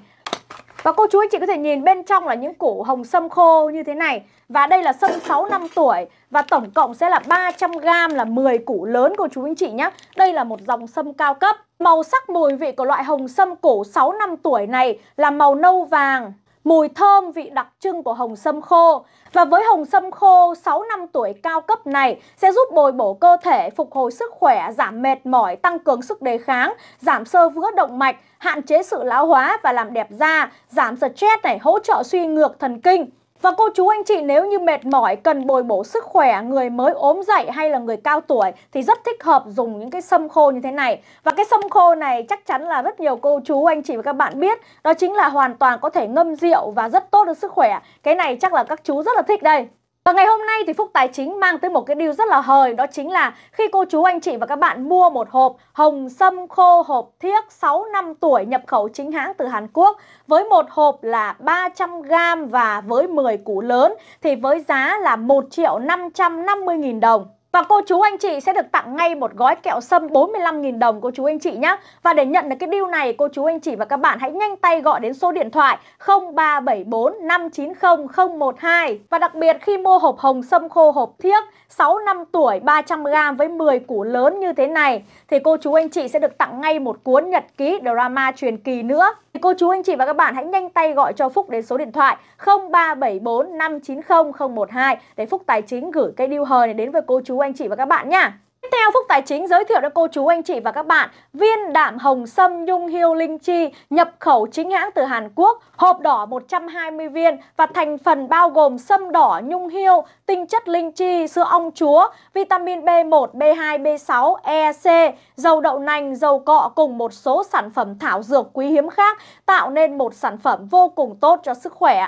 Và cô chú anh chị có thể nhìn bên trong là những củ hồng sâm khô như thế này. Và đây là sâm 6 năm tuổi và tổng cộng sẽ là 300g là 10 củ lớn cô chú anh chị nhé. Đây là một dòng sâm cao cấp. Màu sắc mùi vị của loại hồng sâm cổ 6 năm tuổi này là màu nâu vàng, mùi thơm vị đặc trưng của hồng sâm khô. Và với hồng sâm khô 6 năm tuổi cao cấp này sẽ giúp bồi bổ cơ thể, phục hồi sức khỏe, giảm mệt mỏi, tăng cường sức đề kháng, giảm sơ vữa động mạch, hạn chế sự lão hóa và làm đẹp da, giảm stress này, hỗ trợ suy ngược thần kinh. Và cô chú anh chị nếu như mệt mỏi cần bồi bổ sức khỏe, người mới ốm dậy hay là người cao tuổi thì rất thích hợp dùng những cái sâm khô như thế này. Và cái sâm khô này chắc chắn là rất nhiều cô chú anh chị và các bạn biết, đó chính là hoàn toàn có thể ngâm rượu và rất tốt cho sức khỏe. Cái này chắc là các chú rất là thích đây. Và ngày hôm nay thì Phúc Tài Chính mang tới một cái điều rất là hời đó chính là khi cô chú anh chị và các bạn mua một hộp hồng sâm khô hộp thiếc 6 năm tuổi nhập khẩu chính hãng từ Hàn Quốc với một hộp là 300g và với 10 củ lớn thì với giá là 1 triệu 550 nghìn đồng. Và cô chú anh chị sẽ được tặng ngay một gói kẹo sâm 45.000 đồng cô chú anh chị nhé. Và để nhận được cái deal này, cô chú anh chị và các bạn hãy nhanh tay gọi đến số điện thoại 0374 590 012. Và đặc biệt khi mua hộp hồng sâm khô hộp thiếc 6 năm tuổi 300g với 10 củ lớn như thế này thì cô chú anh chị sẽ được tặng ngay một cuốn nhật ký drama truyền kỳ nữa. Cô chú anh chị và các bạn hãy nhanh tay gọi cho Phúc đến số điện thoại 0374 590 012 để Phúc Tài chính gửi cây điêu hời này đến với cô chú anh chị và các bạn nha. Tiếp theo Phúc Tài chính giới thiệu đến cô chú anh chị và các bạn viên đạm hồng sâm nhung hiêu linh chi nhập khẩu chính hãng từ Hàn Quốc, hộp đỏ 120 viên và thành phần bao gồm sâm đỏ, nhung hiêu, tinh chất linh chi, sữa ong chúa, vitamin B1, B2, B6, EC, dầu đậu nành, dầu cọ cùng một số sản phẩm thảo dược quý hiếm khác tạo nên một sản phẩm vô cùng tốt cho sức khỏe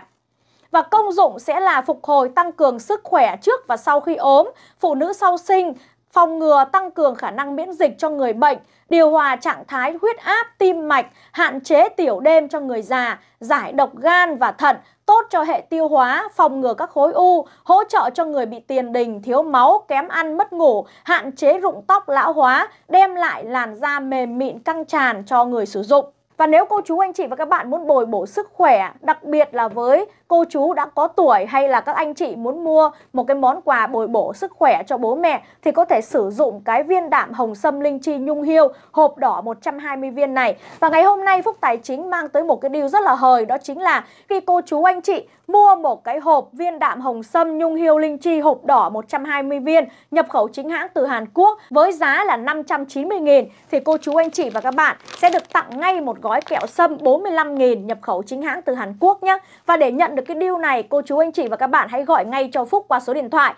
và công dụng sẽ là phục hồi tăng cường sức khỏe trước và sau khi ốm, phụ nữ sau sinh, phòng ngừa tăng cường khả năng miễn dịch cho người bệnh, điều hòa trạng thái huyết áp, tim mạch, hạn chế tiểu đêm cho người già, giải độc gan và thận, tốt cho hệ tiêu hóa, phòng ngừa các khối u, hỗ trợ cho người bị tiền đình, thiếu máu, kém ăn, mất ngủ, hạn chế rụng tóc lão hóa, đem lại làn da mềm mịn căng tràn cho người sử dụng. Và nếu cô chú anh chị và các bạn muốn bồi bổ sức khỏe, đặc biệt là với cô chú đã có tuổi hay là các anh chị muốn mua một cái món quà bồi bổ sức khỏe cho bố mẹ thì có thể sử dụng cái viên đạm hồng sâm linh chi nhung hiêu hộp đỏ 120 viên này. Và ngày hôm nay Phúc Tài Chính mang tới một cái điều rất là hời đó chính là khi cô chú anh chị mua một cái hộp viên đạm hồng sâm nhung hiêu linh chi hộp đỏ 120 viên nhập khẩu chính hãng từ Hàn Quốc với giá là 590.000 thì cô chú anh chị và các bạn sẽ được tặng ngay một gói kẹo sâm 45.000 nhập khẩu chính hãng từ Hàn Quốc nhé. Và để nhận được cái deal này cô chú anh chị và các bạn hãy gọi ngay cho Phúc qua số điện thoại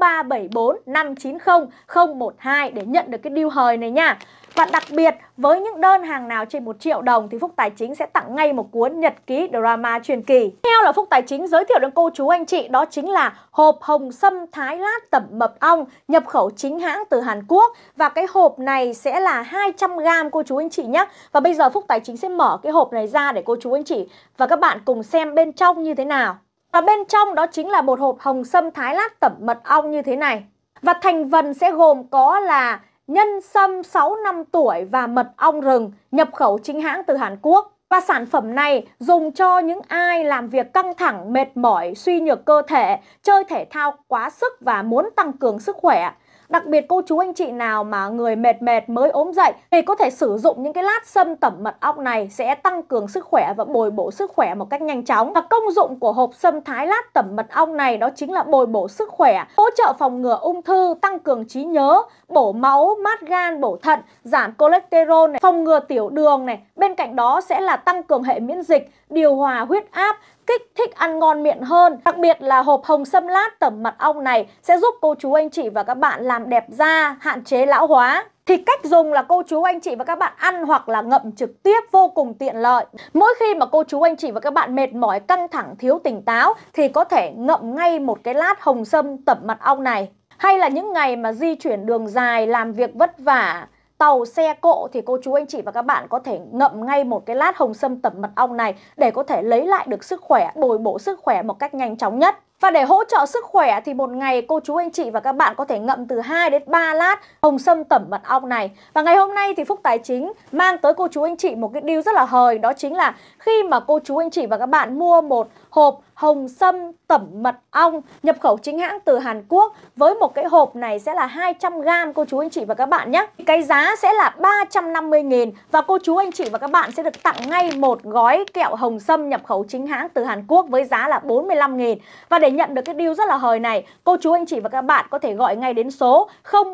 0374 590 012 để nhận được cái deal hời này nha. Và đặc biệt với những đơn hàng nào trên 1 triệu đồng thì Phúc Tài Chính sẽ tặng ngay một cuốn nhật ký drama truyền kỳ. Tiếp theo là Phúc Tài Chính giới thiệu đến cô chú anh chị đó chính là hộp hồng sâm thái lát tẩm mật ong nhập khẩu chính hãng từ Hàn Quốc và cái hộp này sẽ là 200g cô chú anh chị nhé. Và bây giờ Phúc Tài Chính sẽ mở cái hộp này ra để cô chú anh chị và các bạn cùng xem bên trong như thế nào. Và bên trong đó chính là một hộp hồng sâm thái lát tẩm mật ong như thế này. Và thành phần sẽ gồm có là nhân sâm 6 năm tuổi và mật ong rừng nhập khẩu chính hãng từ Hàn Quốc. Và sản phẩm này dùng cho những ai làm việc căng thẳng, mệt mỏi, suy nhược cơ thể, chơi thể thao quá sức và muốn tăng cường sức khỏe. Đặc biệt cô chú anh chị nào mà người mệt mệt mới ốm dậy thì có thể sử dụng những cái lát sâm tẩm mật ong này sẽ tăng cường sức khỏe và bồi bổ sức khỏe một cách nhanh chóng. Và công dụng của hộp sâm thái lát tẩm mật ong này đó chính là bồi bổ sức khỏe, hỗ trợ phòng ngừa ung thư, tăng cường trí nhớ, bổ máu, mát gan, bổ thận, giảm cholesterol này, phòng ngừa tiểu đường này. Bên cạnh đó sẽ là tăng cường hệ miễn dịch, điều hòa huyết áp, kích thích ăn ngon miệng hơn. Đặc biệt là hộp hồng sâm lát tẩm mật ong này sẽ giúp cô chú anh chị và các bạn làm đẹp da, hạn chế lão hóa. Thì cách dùng là cô chú anh chị và các bạn ăn hoặc là ngậm trực tiếp vô cùng tiện lợi. Mỗi khi mà cô chú anh chị và các bạn mệt mỏi, căng thẳng, thiếu tỉnh táo thì có thể ngậm ngay một cái lát hồng sâm tẩm mật ong này. Hay là những ngày mà di chuyển đường dài, làm việc vất vả, tàu xe cộ thì cô chú anh chị và các bạn có thể ngậm ngay một cái lát hồng sâm tẩm mật ong này để có thể lấy lại được sức khỏe, bồi bổ sức khỏe một cách nhanh chóng nhất. Và để hỗ trợ sức khỏe thì một ngày cô chú anh chị và các bạn có thể ngậm từ 2 đến 3 lát hồng sâm tẩm mật ong này. Và ngày hôm nay thì Phúc Tài Chính mang tới cô chú anh chị một cái deal rất là hời đó chính là khi mà cô chú anh chị và các bạn mua một hộp hồng sâm, tẩm mật ong nhập khẩu chính hãng từ Hàn Quốc với một cái hộp này sẽ là 200g cô chú anh chị và các bạn nhé. Cái giá sẽ là 350.000 và cô chú anh chị và các bạn sẽ được tặng ngay một gói kẹo hồng sâm nhập khẩu chính hãng từ Hàn Quốc với giá là 45.000 và để nhận được cái deal rất là hời này cô chú anh chị và các bạn có thể gọi ngay đến số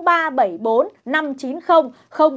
0374 590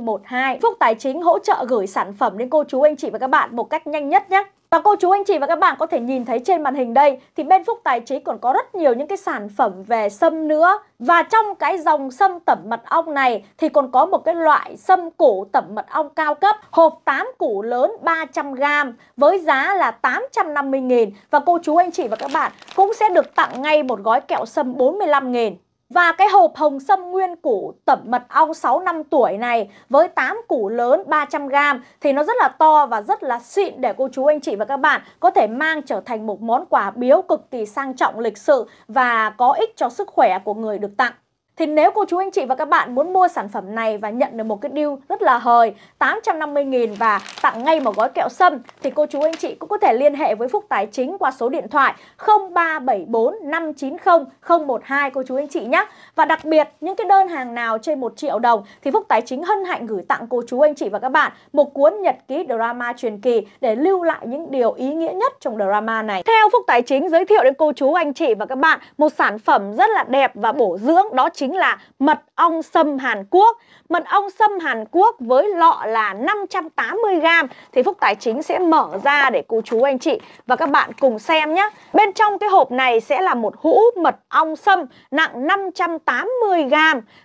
012 Phúc Tài Chính hỗ trợ gửi sản phẩm đến cô chú anh chị và các bạn một cách nhanh nhất nhé. Và cô chú anh chị và các bạn có thể nhìn thấy trên màn hình đây thì bên Phúc Tài Trí còn có rất nhiều những cái sản phẩm về sâm nữa. Và trong cái dòng sâm tẩm mật ong này thì còn có một cái loại sâm củ tẩm mật ong cao cấp hộp 8 củ lớn 300g với giá là 850.000 và cô chú anh chị và các bạn cũng sẽ được tặng ngay một gói kẹo sâm 45.000. Và cái hộp hồng sâm nguyên củ tẩm mật ong 6 năm tuổi này với 8 củ lớn 300g thì nó rất là to và rất là xịn để cô chú anh chị và các bạn có thể mang trở thành một món quà biếu cực kỳ sang trọng lịch sự và có ích cho sức khỏe của người được tặng. Thì nếu cô chú anh chị và các bạn muốn mua sản phẩm này và nhận được một cái deal rất là hời 850.000 và tặng ngay một gói kẹo sâm thì cô chú anh chị cũng có thể liên hệ với Phúc Tài Chính qua số điện thoại 0374 590 012 cô chú anh chị nhé. Và đặc biệt những cái đơn hàng nào trên 1 triệu đồng thì Phúc Tài Chính hân hạnh gửi tặng cô chú anh chị và các bạn một cuốn nhật ký drama truyền kỳ để lưu lại những điều ý nghĩa nhất trong drama này. Theo Phúc Tài Chính giới thiệu đến cô chú anh chị và các bạn một sản phẩm rất là đẹp và bổ dưỡng đó chính chính là mật ong sâm Hàn Quốc. Mật ong sâm Hàn Quốc với lọ là 580 g thì Phúc Tài Chính sẽ mở ra để cô chú anh chị và các bạn cùng xem nhé. Bên trong cái hộp này sẽ là một hũ mật ong sâm nặng 580 g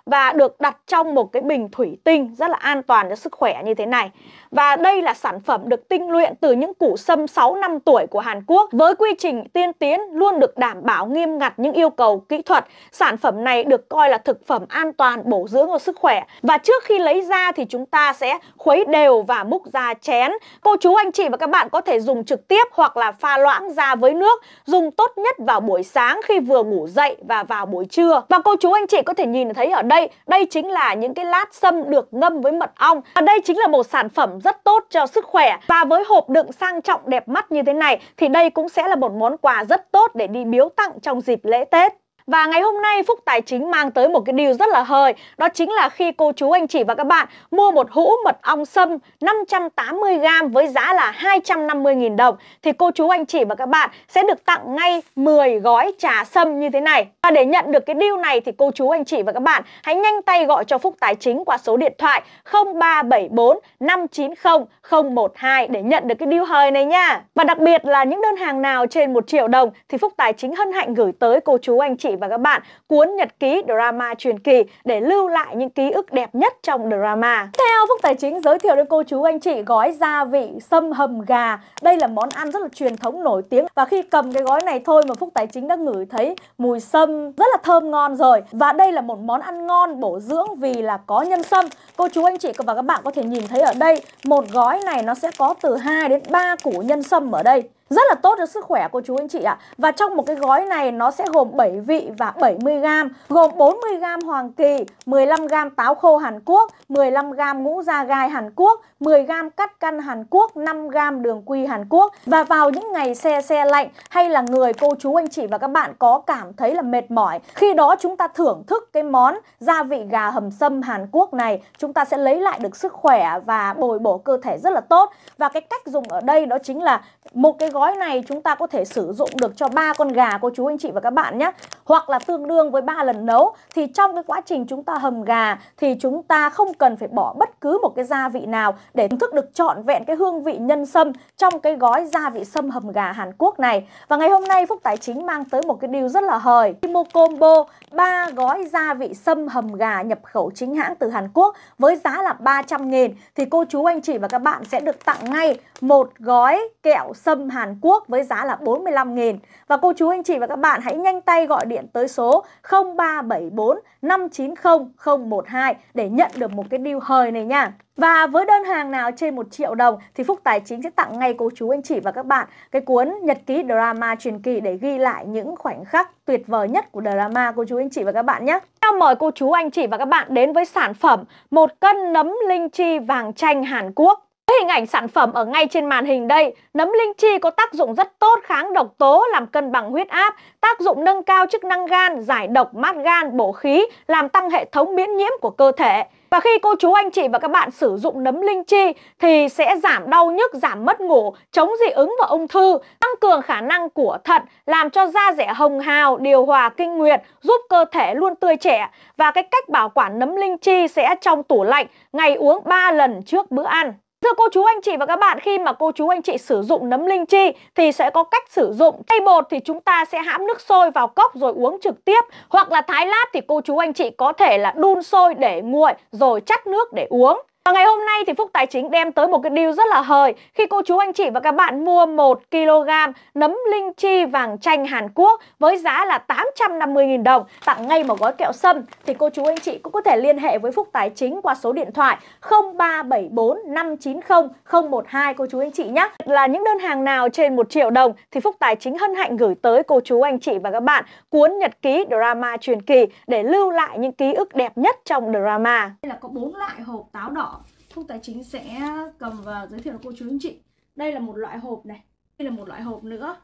và được đặt trong một cái bình thủy tinh rất là an toàn cho sức khỏe như thế này. Và đây là sản phẩm được tinh luyện từ những củ sâm 6 năm tuổi của Hàn Quốc. Với quy trình tiên tiến luôn được đảm bảo nghiêm ngặt những yêu cầu kỹ thuật, sản phẩm này được coi là thực phẩm an toàn, bổ dưỡng và sức khỏe. Và trước khi lấy ra thì chúng ta sẽ khuấy đều và múc ra chén. Cô chú anh chị và các bạn có thể dùng trực tiếp hoặc là pha loãng ra với nước, dùng tốt nhất vào buổi sáng khi vừa ngủ dậy và vào buổi trưa. Và cô chú anh chị có thể nhìn thấy ở đây, đây chính là những cái lát sâm được ngâm với mật ong. Và đây chính là một sản phẩm rất tốt cho sức khỏe và với hộp đựng sang trọng đẹp mắt như thế này thì đây cũng sẽ là một món quà rất tốt để đi biếu tặng trong dịp lễ Tết. Và ngày hôm nay Phúc Tài Chính mang tới một cái điều rất là hời Đó chính là khi cô chú anh chị và các bạn mua một hũ mật ong sâm 580g với giá là 250.000 đồng Thì cô chú anh chị và các bạn sẽ được tặng ngay 10 gói trà sâm như thế này Và để nhận được cái điều này thì cô chú anh chị và các bạn hãy nhanh tay gọi cho Phúc Tài Chính qua số điện thoại 0374 590 012 để nhận được cái điều hời này nha Và đặc biệt là những đơn hàng nào trên 1 triệu đồng thì Phúc Tài Chính hân hạnh gửi tới cô chú anh chị và các bạn cuốn nhật ký drama truyền kỳ để lưu lại những ký ức đẹp nhất trong drama. Theo Phúc Tài Chính giới thiệu đến cô chú anh chị gói gia vị sâm hầm gà. Đây là món ăn rất là truyền thống nổi tiếng và khi cầm cái gói này thôi mà Phúc Tài Chính đã ngửi thấy mùi sâm rất là thơm ngon rồi. Và đây là một món ăn ngon bổ dưỡng vì là có nhân sâm. Cô chú anh chị và các bạn có thể nhìn thấy ở đây một gói này nó sẽ có từ 2 đến 3 củ nhân sâm ở đây rất là tốt cho sức khỏe của chú anh chị ạ. À. Và trong một cái gói này nó sẽ gồm 7 vị và 70 g, gồm 40 g hoàng kỳ, 15 g táo khô Hàn Quốc, 15 g ngũ gia gai Hàn Quốc, 10g cắt căn Hàn Quốc, 5g đường quy Hàn Quốc. Và vào những ngày xe xe lạnh hay là người cô chú anh chị và các bạn có cảm thấy là mệt mỏi, khi đó chúng ta thưởng thức cái món gia vị gà hầm sâm Hàn Quốc này, chúng ta sẽ lấy lại được sức khỏe và bồi bổ cơ thể rất là tốt. Và cái cách dùng ở đây đó chính là một cái gói này chúng ta có thể sử dụng được cho ba con gà cô chú anh chị và các bạn nhé. Hoặc là tương đương với ba lần nấu thì trong cái quá trình chúng ta hầm gà thì chúng ta không cần phải bỏ bất cứ một cái gia vị nào để thưởng thức được trọn vẹn cái hương vị nhân sâm trong cái gói gia vị sâm hầm gà Hàn Quốc này. Và ngày hôm nay Phúc Tài Chính mang tới một cái deal rất là hời. mua Combo 3 gói gia vị sâm hầm gà nhập khẩu chính hãng từ Hàn Quốc với giá là 300 nghìn thì cô chú anh chị và các bạn sẽ được tặng ngay một gói kẹo sâm Hàn Quốc với giá là 45 nghìn Và cô chú anh chị và các bạn hãy nhanh tay gọi điện tới số 0374 590 012 để nhận được một cái deal hời này nha. Và với đơn hàng nào trên 1 triệu đồng thì Phúc Tài Chính sẽ tặng ngay cô chú anh chị và các bạn cái cuốn nhật ký drama truyền kỳ để ghi lại những khoảnh khắc tuyệt vời nhất của drama cô chú anh chị và các bạn nhé. Theo mời cô chú anh chị và các bạn đến với sản phẩm một cân nấm linh chi vàng chanh Hàn Quốc. Hình ảnh sản phẩm ở ngay trên màn hình đây, nấm linh chi có tác dụng rất tốt kháng độc tố, làm cân bằng huyết áp, tác dụng nâng cao chức năng gan, giải độc, mát gan, bổ khí, làm tăng hệ thống miễn nhiễm của cơ thể. Và khi cô chú anh chị và các bạn sử dụng nấm linh chi thì sẽ giảm đau nhức, giảm mất ngủ, chống dị ứng và ung thư, tăng cường khả năng của thận, làm cho da rẻ hồng hào, điều hòa kinh nguyệt, giúp cơ thể luôn tươi trẻ. Và cái cách bảo quản nấm linh chi sẽ trong tủ lạnh, ngày uống 3 lần trước bữa ăn. Thưa cô chú anh chị và các bạn, khi mà cô chú anh chị sử dụng nấm linh chi thì sẽ có cách sử dụng. cây bột thì chúng ta sẽ hãm nước sôi vào cốc rồi uống trực tiếp, hoặc là thái lát thì cô chú anh chị có thể là đun sôi để nguội rồi chắt nước để uống. Ờ, ngày hôm nay thì Phúc Tài Chính đem tới một cái deal rất là hời khi cô chú anh chị và các bạn mua 1 kg nấm linh chi vàng chanh Hàn Quốc với giá là 850.000 đồng tặng ngay một gói kẹo sâm thì cô chú anh chị cũng có thể liên hệ với Phúc Tài Chính qua số điện thoại 0374 590 012 cô chú anh chị nhé. Là những đơn hàng nào trên 1 triệu đồng thì Phúc Tài Chính hân hạnh gửi tới cô chú anh chị và các bạn cuốn nhật ký drama truyền kỳ để lưu lại những ký ức đẹp nhất trong drama. Đây là có bốn loại hộp táo đỏ Phúc Tài Chính sẽ cầm và giới thiệu cô chú anh chị Đây là một loại hộp này Đây là một loại hộp nữa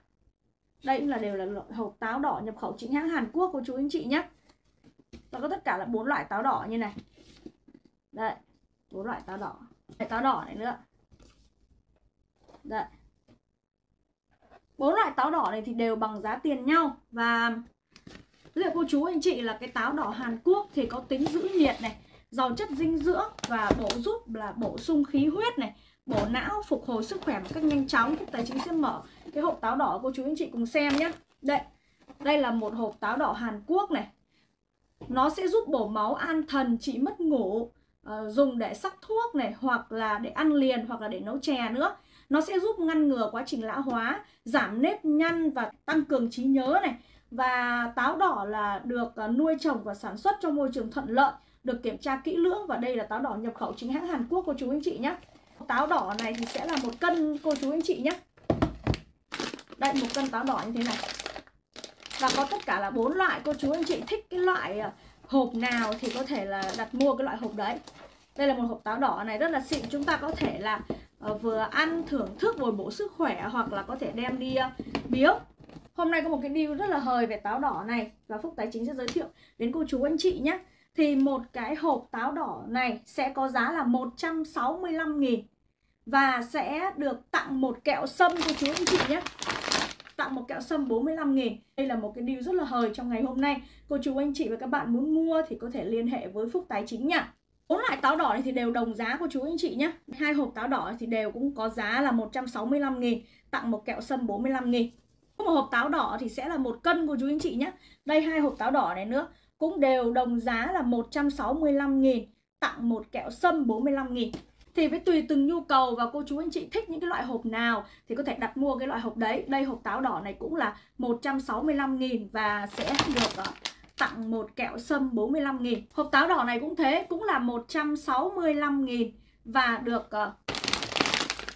Đây cũng là đều là loại hộp táo đỏ nhập khẩu chính hãng Hàn Quốc cô chú anh chị nhé Và có tất cả là bốn loại táo đỏ như này Đây bốn loại táo đỏ Đây, Táo đỏ này nữa Đây bốn loại táo đỏ này thì đều bằng giá tiền nhau Và liệu cô chú anh chị là cái táo đỏ Hàn Quốc thì có tính giữ nhiệt này giàu chất dinh dưỡng và bổ giúp là bổ sung khí huyết này bổ não phục hồi sức khỏe một cách nhanh chóng Phúc Tài Chính sẽ mở cái hộp táo đỏ cô chú anh chị cùng xem nhé đây đây là một hộp táo đỏ Hàn Quốc này nó sẽ giúp bổ máu an thần trị mất ngủ uh, dùng để sắc thuốc này hoặc là để ăn liền hoặc là để nấu chè nữa nó sẽ giúp ngăn ngừa quá trình lão hóa giảm nếp nhăn và tăng cường trí nhớ này và táo đỏ là được ờ, nuôi trồng và sản xuất trong môi trường thuận lợi được kiểm tra kỹ lưỡng và đây là táo đỏ nhập khẩu chính hãng Hàn Quốc cô chú anh chị nhé táo đỏ này thì sẽ là một cân cô chú anh chị nhé đây một cân táo đỏ như thế này và có tất cả là bốn loại cô chú anh chị thích cái loại à, hộp nào thì có thể là đặt mua cái loại hộp đấy đây là một hộp táo đỏ này rất là xịn chúng ta có thể là à, vừa ăn thưởng thức bồi bổ sức khỏe hoặc là có thể đem đi à, biếu hôm nay có một cái deal rất là hời về táo đỏ này và phúc tài chính sẽ giới thiệu đến cô chú anh chị nhé thì một cái hộp táo đỏ này sẽ có giá là 165 nghìn và sẽ được tặng một kẹo sâm cô chú anh chị nhé tặng một kẹo sâm 45 nghìn Đây là một cái deal rất là hời trong ngày hôm nay Cô chú anh chị và các bạn muốn mua thì có thể liên hệ với Phúc Tài Chính nhá bốn loại táo đỏ này thì đều đồng giá cô chú anh chị nhé hai hộp táo đỏ thì đều cũng có giá là 165 nghìn Tặng một kẹo sâm 45 nghìn một hộp táo đỏ thì sẽ là một cân cô chú anh chị nhé Đây hai hộp táo đỏ này nữa cũng đều đồng giá là 165.000 tặng một kẹo sâm 45.000 thì với tùy từng nhu cầu và cô chú anh chị thích những cái loại hộp nào thì có thể đặt mua cái loại hộp đấy. Đây hộp táo đỏ này cũng là 165.000 và sẽ được ờ, tặng một kẹo sâm 45.000. Hộp táo đỏ này cũng thế, cũng là 165.000 và được ờ,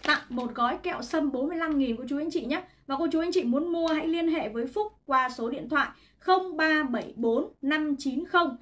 tặng một gói kẹo sâm 45.000 cô chú anh chị nhé. Và cô chú anh chị muốn mua hãy liên hệ với Phúc qua số điện thoại 0374 590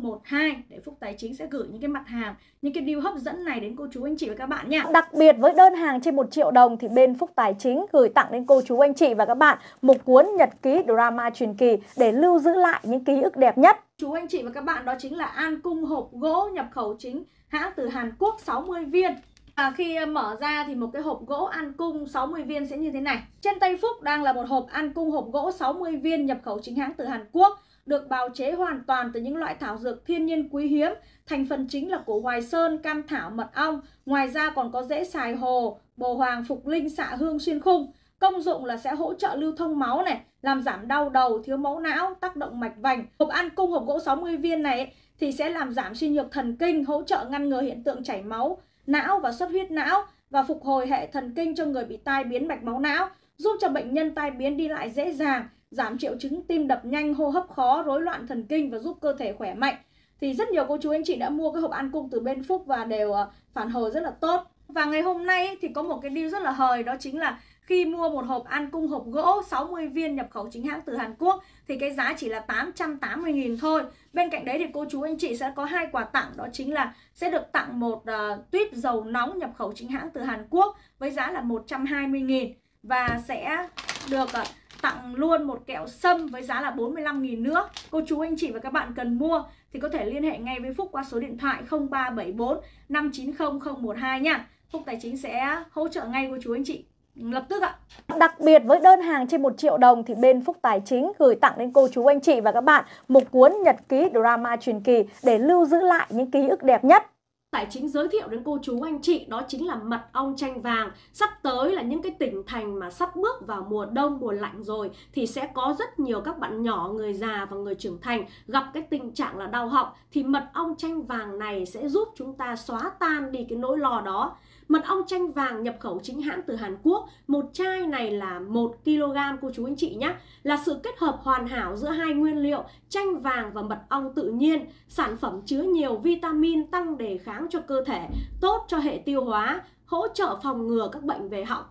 012 để Phúc Tài Chính sẽ gửi những cái mặt hàng, những cái deal hấp dẫn này đến cô chú anh chị và các bạn nha. Đặc biệt với đơn hàng trên 1 triệu đồng thì bên Phúc Tài Chính gửi tặng đến cô chú anh chị và các bạn một cuốn nhật ký drama truyền kỳ để lưu giữ lại những ký ức đẹp nhất. Chú anh chị và các bạn đó chính là An Cung hộp gỗ nhập khẩu chính hãng từ Hàn Quốc 60 viên À, khi ờ, mở ra thì một cái hộp gỗ ăn cung 60 viên sẽ như thế này. Trên Tây Phúc đang là một hộp ăn cung hộp gỗ 60 viên nhập khẩu chính hãng từ Hàn Quốc, được bào chế hoàn toàn từ những loại thảo dược thiên nhiên quý hiếm. Thành phần chính là củ hoài sơn, cam thảo, mật ong. Ngoài ra còn có dễ xài hồ, bồ hoàng, phục linh, xạ hương, xuyên khung. Công dụng là sẽ hỗ trợ lưu thông máu này, làm giảm đau đầu, thiếu máu não, tác động mạch vành. Hộp ăn cung hộp gỗ 60 viên này thì sẽ làm giảm suy nhược thần kinh, hỗ trợ ngăn ngừa hiện tượng chảy máu, não và xuất huyết não và phục hồi hệ thần kinh cho người bị tai biến mạch máu não, giúp cho bệnh nhân tai biến đi lại dễ dàng, giảm triệu chứng tim đập nhanh, hô hấp khó, rối loạn thần kinh và giúp cơ thể khỏe mạnh. Thì rất nhiều cô chú anh chị đã mua cái hộp ăn cung từ bên Phúc và đều ờ, phản hồi rất là tốt. Và ngày hôm nay thì có một cái deal rất là hời đó chính là khi mua một hộp ăn cung hộp gỗ 60 viên nhập khẩu chính hãng từ Hàn Quốc thì cái giá chỉ là 880.000 thôi. Bên cạnh đấy thì cô chú anh chị sẽ có hai quà tặng đó chính là sẽ được tặng một uh, ờ, tuyếp dầu nóng nhập khẩu chính hãng từ Hàn Quốc với giá là 120.000 và sẽ được uh, tặng luôn một kẹo sâm với giá là 45.000 nữa. Cô chú anh chị và các bạn cần mua thì có thể liên hệ ngay với Phúc qua số điện thoại 0374 590 012 nha. Phúc Tài chính sẽ hỗ trợ ngay cô chú anh chị. Lập tức ạ. Đặc biệt với đơn hàng trên 1 triệu đồng thì bên Phúc Tài Chính gửi tặng đến cô chú anh chị và các bạn một cuốn nhật ký drama truyền kỳ để lưu giữ lại những ký ức đẹp nhất Tài chính giới thiệu đến cô chú anh chị đó chính là mật ong chanh vàng. Sắp tới là những cái tỉnh thành mà sắp bước vào mùa đông, mùa lạnh rồi thì sẽ có rất nhiều các bạn nhỏ, người già và người trưởng thành gặp cái tình trạng là đau họng thì mật ong chanh vàng này sẽ giúp chúng ta xóa tan đi cái nỗi lo đó. Mật ong chanh vàng nhập khẩu chính hãng từ Hàn Quốc, một chai này là 1 kg cô chú anh chị nhé, là sự kết hợp hoàn hảo giữa hai nguyên liệu chanh vàng và mật ong tự nhiên. Sản phẩm chứa nhiều vitamin tăng đề kháng cho cơ thể, tốt cho hệ tiêu hóa, hỗ trợ phòng ngừa các bệnh về họng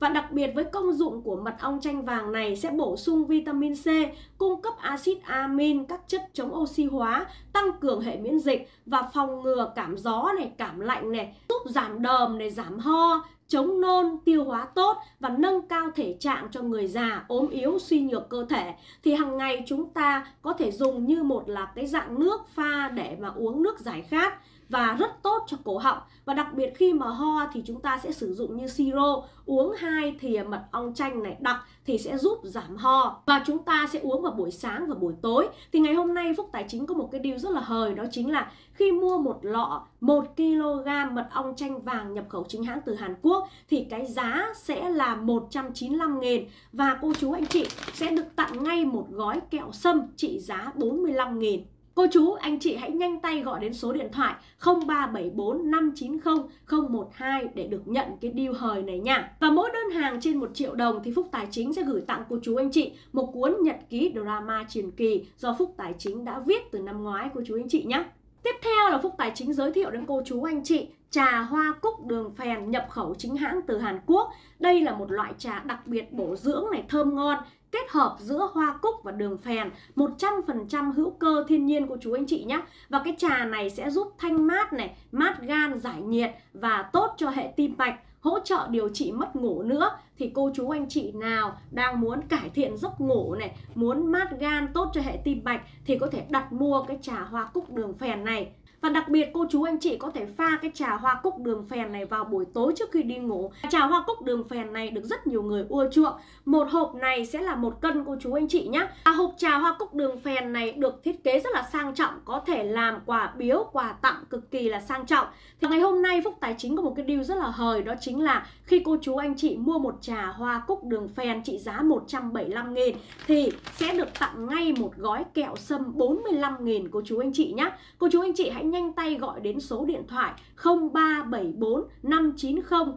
và đặc biệt với công dụng của mật ong chanh vàng này sẽ bổ sung vitamin C, cung cấp axit amin, các chất chống oxy hóa, tăng cường hệ miễn dịch và phòng ngừa cảm gió này, cảm lạnh này, giúp giảm đờm này, giảm ho, chống nôn, tiêu hóa tốt và nâng cao thể trạng cho người già, ốm yếu, suy nhược cơ thể thì hàng ngày chúng ta có thể dùng như một là cái dạng nước pha để mà uống nước giải khát và rất tốt cho cổ họng và đặc biệt khi mà ho thì chúng ta sẽ sử dụng như siro uống hai thìa mật ong chanh này đặc thì sẽ giúp giảm ho và chúng ta sẽ uống vào buổi sáng và buổi tối thì ngày hôm nay Phúc Tài Chính có một cái điều rất là hời đó chính là khi mua một lọ 1 kg mật ong chanh vàng nhập khẩu chính hãng từ Hàn Quốc thì cái giá sẽ là 195 nghìn và cô chú anh chị sẽ được tặng ngay một gói kẹo sâm trị giá 45 nghìn Cô chú, anh chị hãy nhanh tay gọi đến số điện thoại 0374 590 012 để được nhận cái deal hời này nha. Và mỗi đơn hàng trên 1 triệu đồng thì Phúc Tài Chính sẽ gửi tặng cô chú anh chị một cuốn nhật ký drama truyền kỳ do Phúc Tài Chính đã viết từ năm ngoái cô chú anh chị nhé. Tiếp theo là Phúc Tài Chính giới thiệu đến cô chú anh chị trà hoa cúc đường phèn nhập khẩu chính hãng từ Hàn Quốc. Đây là một loại trà đặc biệt bổ dưỡng này, thơm ngon, kết hợp giữa hoa cúc và đường phèn 100% hữu cơ thiên nhiên của chú anh chị nhé và cái trà này sẽ giúp thanh mát này mát gan giải nhiệt và tốt cho hệ tim mạch hỗ trợ điều trị mất ngủ nữa thì cô chú anh chị nào đang muốn cải thiện giấc ngủ này muốn mát gan tốt cho hệ tim mạch thì có thể đặt mua cái trà hoa cúc đường phèn này và đặc biệt cô chú anh chị có thể pha cái trà hoa cúc đường phèn này vào buổi tối trước khi đi ngủ. Trà hoa cúc đường phèn này được rất nhiều người ưa chuộng. Một hộp này sẽ là một cân cô chú anh chị nhé. À, hộp trà hoa cúc đường phèn này được thiết kế rất là sang trọng, có thể làm quà biếu, quà tặng cực kỳ là sang trọng. Thì ngày hôm nay Phúc Tài Chính có một cái deal rất là hời đó chính là khi cô chú anh chị mua một trà hoa cúc đường phèn trị giá 175 nghìn thì sẽ được tặng ngay một gói kẹo sâm 45 nghìn cô chú anh chị nhé. Cô chú anh chị hãy nhanh tay gọi đến số điện thoại 0374 590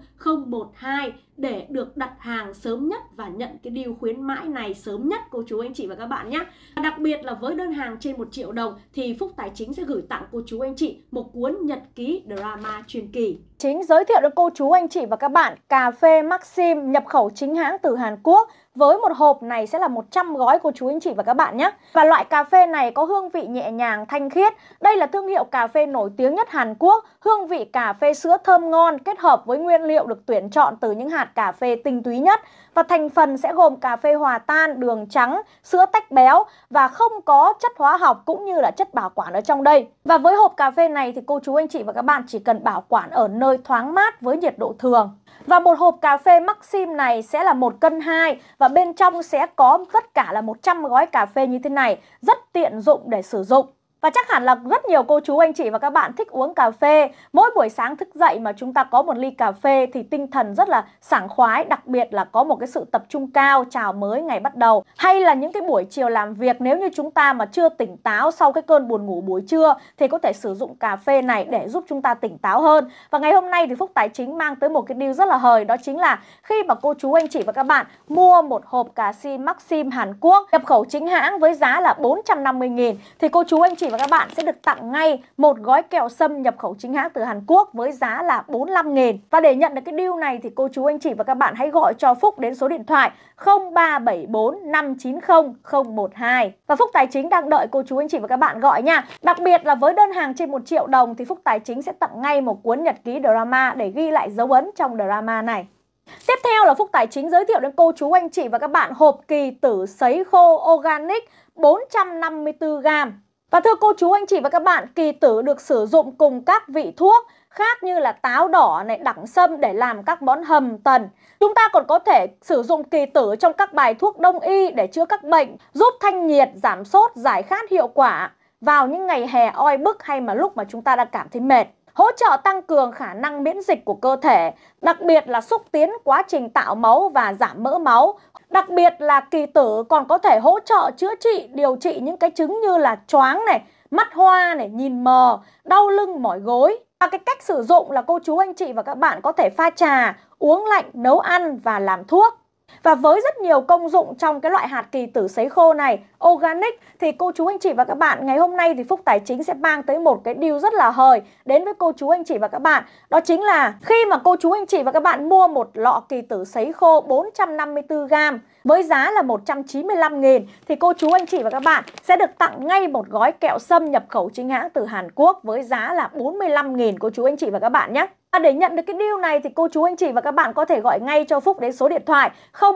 012 để được đặt hàng sớm nhất và nhận cái điều khuyến mãi này sớm nhất cô chú anh chị và các bạn nhé. đặc biệt là với đơn hàng trên 1 triệu đồng thì Phúc Tài Chính sẽ gửi tặng cô chú anh chị một cuốn nhật ký drama truyền kỳ. Chính giới thiệu đến cô chú anh chị và các bạn cà phê Maxim nhập khẩu chính hãng từ Hàn Quốc với một hộp này sẽ là 100 gói cô chú anh chị và các bạn nhé. Và loại cà phê này có hương vị nhẹ nhàng, thanh khiết. Đây là thương hiệu cà phê nổi tiếng nhất Hàn Quốc, hương vị cà phê sữa thơm ngon kết hợp với nguyên liệu được tuyển chọn từ những hạt hạt cà phê tinh túy nhất và thành phần sẽ gồm cà phê hòa tan, đường trắng, sữa tách béo và không có chất hóa học cũng như là chất bảo quản ở trong đây. Và với hộp cà phê này thì cô chú anh chị và các bạn chỉ cần bảo quản ở nơi thoáng mát với nhiệt độ thường. Và một hộp cà phê Maxim này sẽ là một cân 2 và bên trong sẽ có tất cả là 100 gói cà phê như thế này, rất tiện dụng để sử dụng. Và chắc hẳn là rất nhiều cô chú anh chị và các bạn thích uống cà phê. Mỗi buổi sáng thức dậy mà chúng ta có một ly cà phê thì tinh thần rất là sảng khoái, đặc biệt là có một cái sự tập trung cao chào mới ngày bắt đầu. Hay là những cái buổi chiều làm việc nếu như chúng ta mà chưa tỉnh táo sau cái cơn buồn ngủ buổi trưa thì có thể sử dụng cà phê này để giúp chúng ta tỉnh táo hơn. Và ngày hôm nay thì Phúc Tài Chính mang tới một cái điều rất là hời đó chính là khi mà cô chú anh chị và các bạn mua một hộp cà si Maxim Hàn Quốc nhập khẩu chính hãng với giá là 450.000 thì cô chú anh chị và các bạn sẽ được tặng ngay một gói kẹo sâm nhập khẩu chính hãng từ Hàn Quốc với giá là 45 nghìn Và để nhận được cái deal này thì cô chú anh chị và các bạn hãy gọi cho Phúc đến số điện thoại 0374 590 012. Và Phúc Tài chính đang đợi cô chú anh chị và các bạn gọi nha. Đặc biệt là với đơn hàng trên 1 triệu đồng thì Phúc Tài chính sẽ tặng ngay một cuốn nhật ký drama để ghi lại dấu ấn trong drama này. Tiếp theo là Phúc Tài Chính giới thiệu đến cô chú anh chị và các bạn hộp kỳ tử sấy khô organic 454g. Và thưa cô chú anh chị và các bạn, kỳ tử được sử dụng cùng các vị thuốc khác như là táo đỏ này, đẳng sâm để làm các món hầm tần. Chúng ta còn có thể sử dụng kỳ tử trong các bài thuốc đông y để chữa các bệnh, giúp thanh nhiệt, giảm sốt, giải khát hiệu quả vào những ngày hè oi bức hay mà lúc mà chúng ta đang cảm thấy mệt hỗ trợ tăng cường khả năng miễn dịch của cơ thể, đặc biệt là xúc tiến quá trình tạo máu và giảm mỡ máu, Đặc biệt là kỳ tử còn có thể hỗ trợ chữa trị, điều trị những cái chứng như là choáng này, mắt hoa này, nhìn mờ, đau lưng mỏi gối. Và cái cách sử dụng là cô chú anh chị và các bạn có thể pha trà, uống lạnh, nấu ăn và làm thuốc. Và với rất nhiều công dụng trong cái loại hạt kỳ tử sấy khô này, organic thì cô chú anh chị và các bạn ngày hôm nay thì Phúc Tài Chính sẽ mang tới một cái điều rất là hời đến với cô chú anh chị và các bạn. Đó chính là khi mà cô chú anh chị và các bạn mua một lọ kỳ tử sấy khô 454 gram với giá là 195.000 thì cô chú anh chị và các bạn sẽ được tặng ngay một gói kẹo sâm nhập khẩu chính hãng từ Hàn Quốc với giá là 45.000 cô chú anh chị và các bạn nhé. À, để nhận được cái deal này thì cô chú anh chị và các bạn có thể gọi ngay cho Phúc đến số điện thoại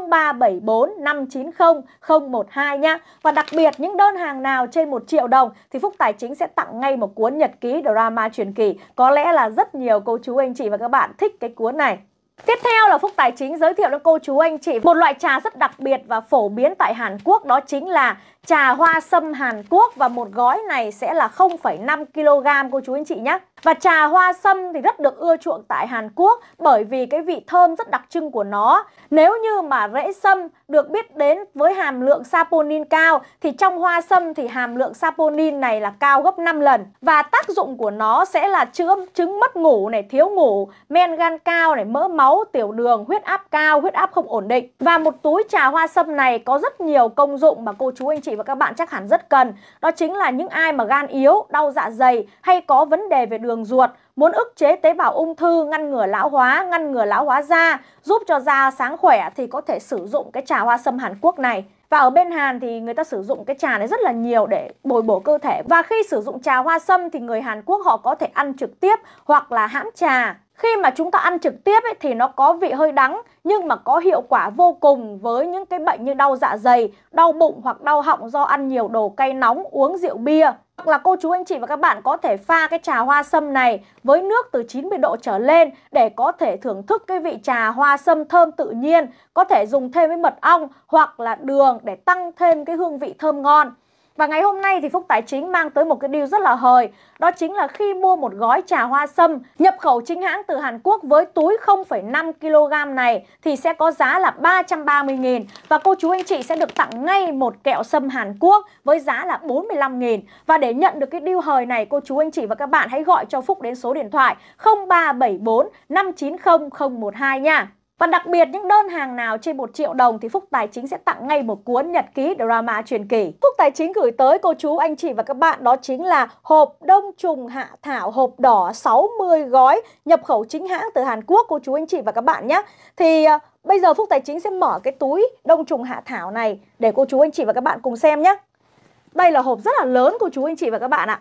0374 590 012 nha. Và đặc biệt những đơn hàng nào trên 1 triệu đồng thì Phúc Tài Chính sẽ tặng ngay một cuốn nhật ký drama truyền kỳ. Có lẽ là rất nhiều cô chú anh chị và các bạn thích cái cuốn này. Tiếp theo là Phúc Tài Chính giới thiệu cho cô chú anh chị một loại trà rất đặc biệt và phổ biến tại Hàn Quốc đó chính là trà hoa sâm Hàn Quốc và một gói này sẽ là 0,5 kg cô chú anh chị nhé. Và trà hoa sâm thì rất được ưa chuộng tại Hàn Quốc bởi vì cái vị thơm rất đặc trưng của nó. Nếu như mà rễ sâm được biết đến với hàm lượng saponin cao thì trong hoa sâm thì hàm lượng saponin này là cao gấp 5 lần và tác dụng của nó sẽ là chữa chứng mất ngủ này, thiếu ngủ, men gan cao này, mỡ máu, tiểu đường, huyết áp cao, huyết áp không ổn định. Và một túi trà hoa sâm này có rất nhiều công dụng mà cô chú anh chị và các bạn chắc hẳn rất cần. Đó chính là những ai mà gan yếu, đau dạ dày hay có vấn đề về đường ruột Muốn ức chế tế bào ung thư, ngăn ngừa lão hóa, ngăn ngừa lão hóa da, giúp cho da sáng khỏe thì có thể sử dụng cái trà hoa sâm Hàn Quốc này. Và ở bên Hàn thì người ta sử dụng cái trà này rất là nhiều để bồi bổ cơ thể. Và khi sử dụng trà hoa sâm thì người Hàn Quốc họ có thể ăn trực tiếp hoặc là hãm trà khi mà chúng ta ăn trực tiếp ấy, thì nó có vị hơi đắng nhưng mà có hiệu quả vô cùng với những cái bệnh như đau dạ dày, đau bụng hoặc đau họng do ăn nhiều đồ cay nóng, uống rượu bia. Hoặc là cô chú anh chị và các bạn có thể pha cái trà hoa sâm này với nước từ 90 độ trở lên để có thể thưởng thức cái vị trà hoa sâm thơm tự nhiên, có thể dùng thêm với mật ong hoặc là đường để tăng thêm cái hương vị thơm ngon. Và ngày hôm nay thì Phúc Tài Chính mang tới một cái điều rất là hời, đó chính là khi mua một gói trà hoa sâm nhập khẩu chính hãng từ Hàn Quốc với túi 0,5 kg này thì sẽ có giá là 330 000 và cô chú anh chị sẽ được tặng ngay một kẹo sâm Hàn Quốc với giá là 45 000 Và để nhận được cái điều hời này, cô chú anh chị và các bạn hãy gọi cho Phúc đến số điện thoại 0374 590 012 nha. Và đặc biệt những đơn hàng nào trên 1 triệu đồng thì Phúc Tài Chính sẽ tặng ngay một cuốn nhật ký drama truyền kỳ. Phúc Tài Chính gửi tới cô chú, anh chị và các bạn đó chính là hộp đông trùng hạ thảo hộp đỏ 60 gói nhập khẩu chính hãng từ Hàn Quốc cô chú, anh chị và các bạn nhé. Thì ờ, bây giờ Phúc Tài Chính sẽ mở cái túi đông trùng hạ thảo này để cô chú, anh chị và các bạn cùng xem nhé. Đây là hộp rất là lớn cô chú, anh chị và các bạn ạ.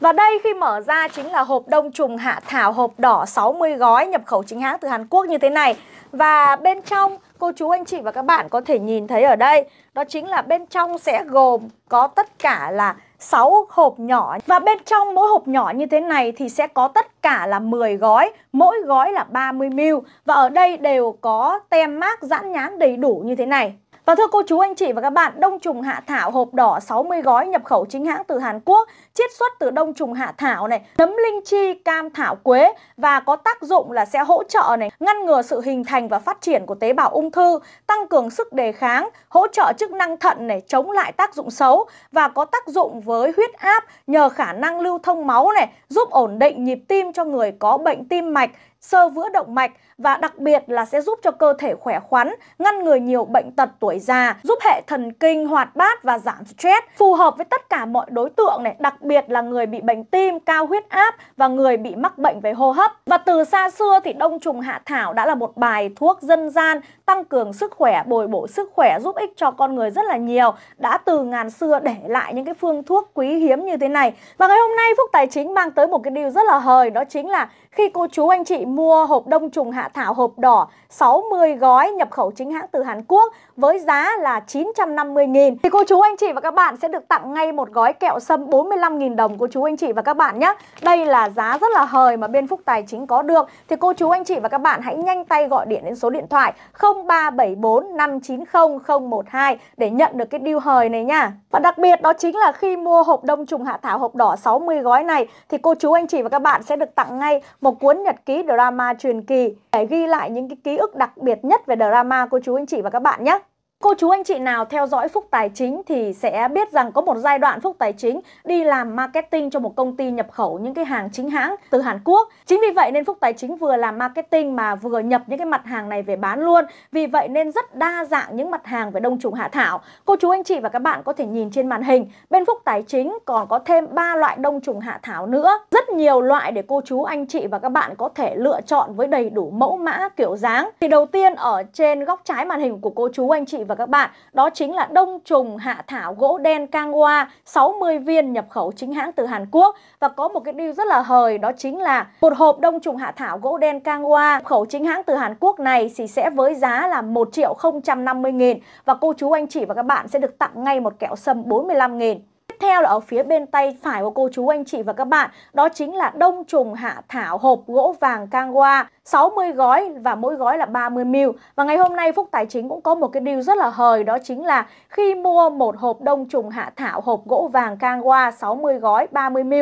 Và đây khi mở ra chính là hộp đông trùng hạ thảo hộp đỏ 60 gói nhập khẩu chính hãng từ Hàn Quốc như thế này. Và bên trong cô chú anh chị và các bạn có thể nhìn thấy ở đây đó chính là bên trong sẽ gồm có tất cả là 6 hộp nhỏ và bên trong mỗi hộp nhỏ như thế này thì sẽ có tất cả là 10 gói, mỗi gói là 30ml và ở đây đều có tem mác dãn nhãn đầy đủ như thế này. Và thưa cô chú anh chị và các bạn, đông trùng hạ thảo hộp đỏ 60 gói nhập khẩu chính hãng từ Hàn Quốc, chiết xuất từ đông trùng hạ thảo này, nấm linh chi, cam thảo quế và có tác dụng là sẽ hỗ trợ này, ngăn ngừa sự hình thành và phát triển của tế bào ung thư, tăng cường sức đề kháng, hỗ trợ chức năng thận này, chống lại tác dụng xấu và có tác dụng với huyết áp nhờ khả năng lưu thông máu này, giúp ổn định nhịp tim cho người có bệnh tim mạch, sơ vữa động mạch và đặc biệt là sẽ giúp cho cơ thể khỏe khoắn, ngăn ngừa nhiều bệnh tật tuổi già, giúp hệ thần kinh hoạt bát và giảm stress, phù hợp với tất cả mọi đối tượng này, đặc biệt là người bị bệnh tim, cao huyết áp và người bị mắc bệnh về hô hấp. Và từ xa xưa thì đông trùng hạ thảo đã là một bài thuốc dân gian tăng cường sức khỏe, bồi bổ sức khỏe giúp ích cho con người rất là nhiều, đã từ ngàn xưa để lại những cái phương thuốc quý hiếm như thế này. Và ngày hôm nay Phúc Tài Chính mang tới một cái điều rất là hời đó chính là khi cô chú anh chị mua hộp đông trùng hạ thảo hộp đỏ 60 gói nhập khẩu chính hãng từ Hàn Quốc với giá là 950.000 Thì cô chú anh chị và các bạn sẽ được tặng ngay một gói kẹo sâm 45.000 đồng cô chú anh chị và các bạn nhé Đây là giá rất là hời mà bên Phúc Tài Chính có được Thì cô chú anh chị và các bạn hãy nhanh tay gọi điện đến số điện thoại 0374 590 012 để nhận được cái deal hời này nha Và đặc biệt đó chính là khi mua hộp đông trùng hạ thảo hộp đỏ 60 gói này Thì cô chú anh chị và các bạn sẽ được tặng ngay một cuốn nhật ký drama truyền kỳ Để ghi lại những cái ký ức đặc biệt nhất về drama cô chú anh chị và các bạn nhé Cô chú anh chị nào theo dõi Phúc Tài Chính thì sẽ biết rằng có một giai đoạn Phúc Tài Chính đi làm marketing cho một công ty nhập khẩu những cái hàng chính hãng từ Hàn Quốc. Chính vì vậy nên Phúc Tài Chính vừa làm marketing mà vừa nhập những cái mặt hàng này về bán luôn. Vì vậy nên rất đa dạng những mặt hàng về đông trùng hạ thảo. Cô chú anh chị và các bạn có thể nhìn trên màn hình. Bên Phúc Tài Chính còn có thêm 3 loại đông trùng hạ thảo nữa. Rất nhiều loại để cô chú anh chị và các bạn có thể lựa chọn với đầy đủ mẫu mã kiểu dáng. Thì đầu tiên ở trên góc trái màn hình của cô chú anh chị và các bạn, đó chính là đông trùng hạ thảo gỗ đen Kangwa 60 viên nhập khẩu chính hãng từ Hàn Quốc và có một cái điều rất là hời đó chính là một hộp đông trùng hạ thảo gỗ đen Kangwa nhập khẩu chính hãng từ Hàn Quốc này thì sẽ với giá là 1 triệu 050 nghìn và cô chú anh chị và các bạn sẽ được tặng ngay một kẹo sâm 45 nghìn theo là ở phía bên tay phải của cô chú anh chị và các bạn, đó chính là đông trùng hạ thảo hộp gỗ vàng Kangwa, 60 gói và mỗi gói là 30 ml. Và ngày hôm nay Phúc Tài Chính cũng có một cái deal rất là hời đó chính là khi mua một hộp đông trùng hạ thảo hộp gỗ vàng Kangwa 60 gói 30 ml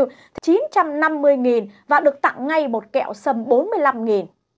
950 000 và được tặng ngay một kẹo sâm 45 000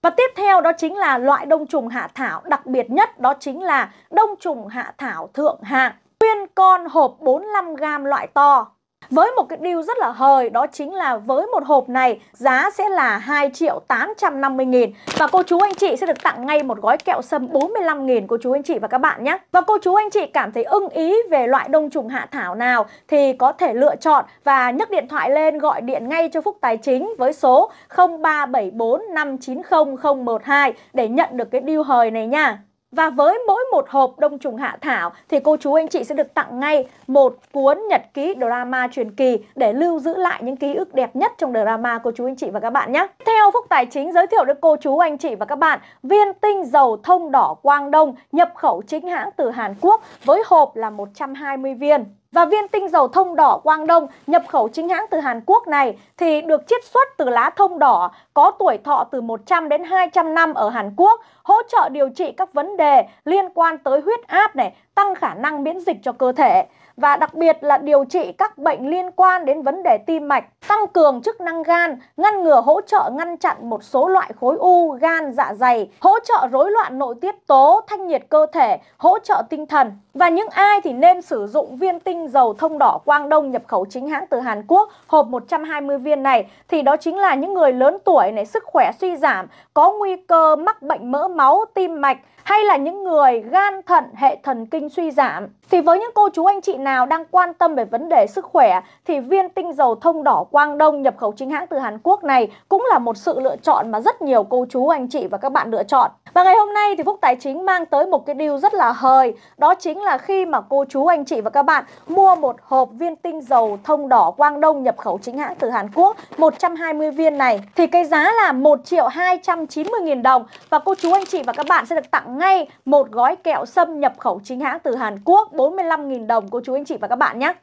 và tiếp theo đó chính là loại đông trùng hạ thảo đặc biệt nhất đó chính là đông trùng hạ thảo thượng hạng nguyên con hộp 45g loại to. Với một cái deal rất là hời đó chính là với một hộp này giá sẽ là 2 triệu 850 nghìn Và cô chú anh chị sẽ được tặng ngay một gói kẹo sâm 45 nghìn cô chú anh chị và các bạn nhé Và cô chú anh chị cảm thấy ưng ý về loại đông trùng hạ thảo nào thì có thể lựa chọn và nhấc điện thoại lên gọi điện ngay cho Phúc Tài Chính với số 0374 590 012 để nhận được cái deal hời này nha và với mỗi một hộp đông trùng hạ thảo thì cô chú anh chị sẽ được tặng ngay một cuốn nhật ký drama truyền kỳ để lưu giữ lại những ký ức đẹp nhất trong drama cô chú anh chị và các bạn nhé. Theo Phúc Tài Chính giới thiệu đến cô chú anh chị và các bạn viên tinh dầu thông đỏ Quang Đông nhập khẩu chính hãng từ Hàn Quốc với hộp là 120 viên. Và viên tinh dầu thông đỏ Quang Đông nhập khẩu chính hãng từ Hàn Quốc này thì được chiết xuất từ lá thông đỏ có tuổi thọ từ 100 đến 200 năm ở Hàn Quốc, hỗ trợ điều trị các vấn đề liên quan tới huyết áp này, tăng khả năng miễn dịch cho cơ thể và đặc biệt là điều trị các bệnh liên quan đến vấn đề tim mạch, tăng cường chức năng gan, ngăn ngừa hỗ trợ ngăn chặn một số loại khối u, gan, dạ dày, hỗ trợ rối loạn nội tiết tố, thanh nhiệt cơ thể, hỗ trợ tinh thần. Và những ai thì nên sử dụng viên tinh dầu thông đỏ Quang Đông nhập khẩu chính hãng từ Hàn Quốc hộp 120 viên này thì đó chính là những người lớn tuổi này sức khỏe suy giảm, có nguy cơ mắc bệnh mỡ máu, tim mạch, hay là những người gan thận hệ thần kinh suy giảm. Thì với những cô chú anh chị nào đang quan tâm về vấn đề sức khỏe thì viên tinh dầu thông đỏ Quang Đông nhập khẩu chính hãng từ Hàn Quốc này cũng là một sự lựa chọn mà rất nhiều cô chú anh chị và các bạn lựa chọn. Và ngày hôm nay thì Phúc Tài Chính mang tới một cái điều rất là hời Đó chính là khi mà cô chú anh chị và các bạn mua một hộp viên tinh dầu thông đỏ Quang Đông nhập khẩu chính hãng từ Hàn Quốc 120 viên này Thì cái giá là 1 triệu 290 nghìn đồng Và cô chú anh chị và các bạn sẽ được tặng ngay một gói kẹo xâm nhập khẩu chính hãng từ Hàn Quốc 45.000 đồng cô chú anh chị và các bạn nhé.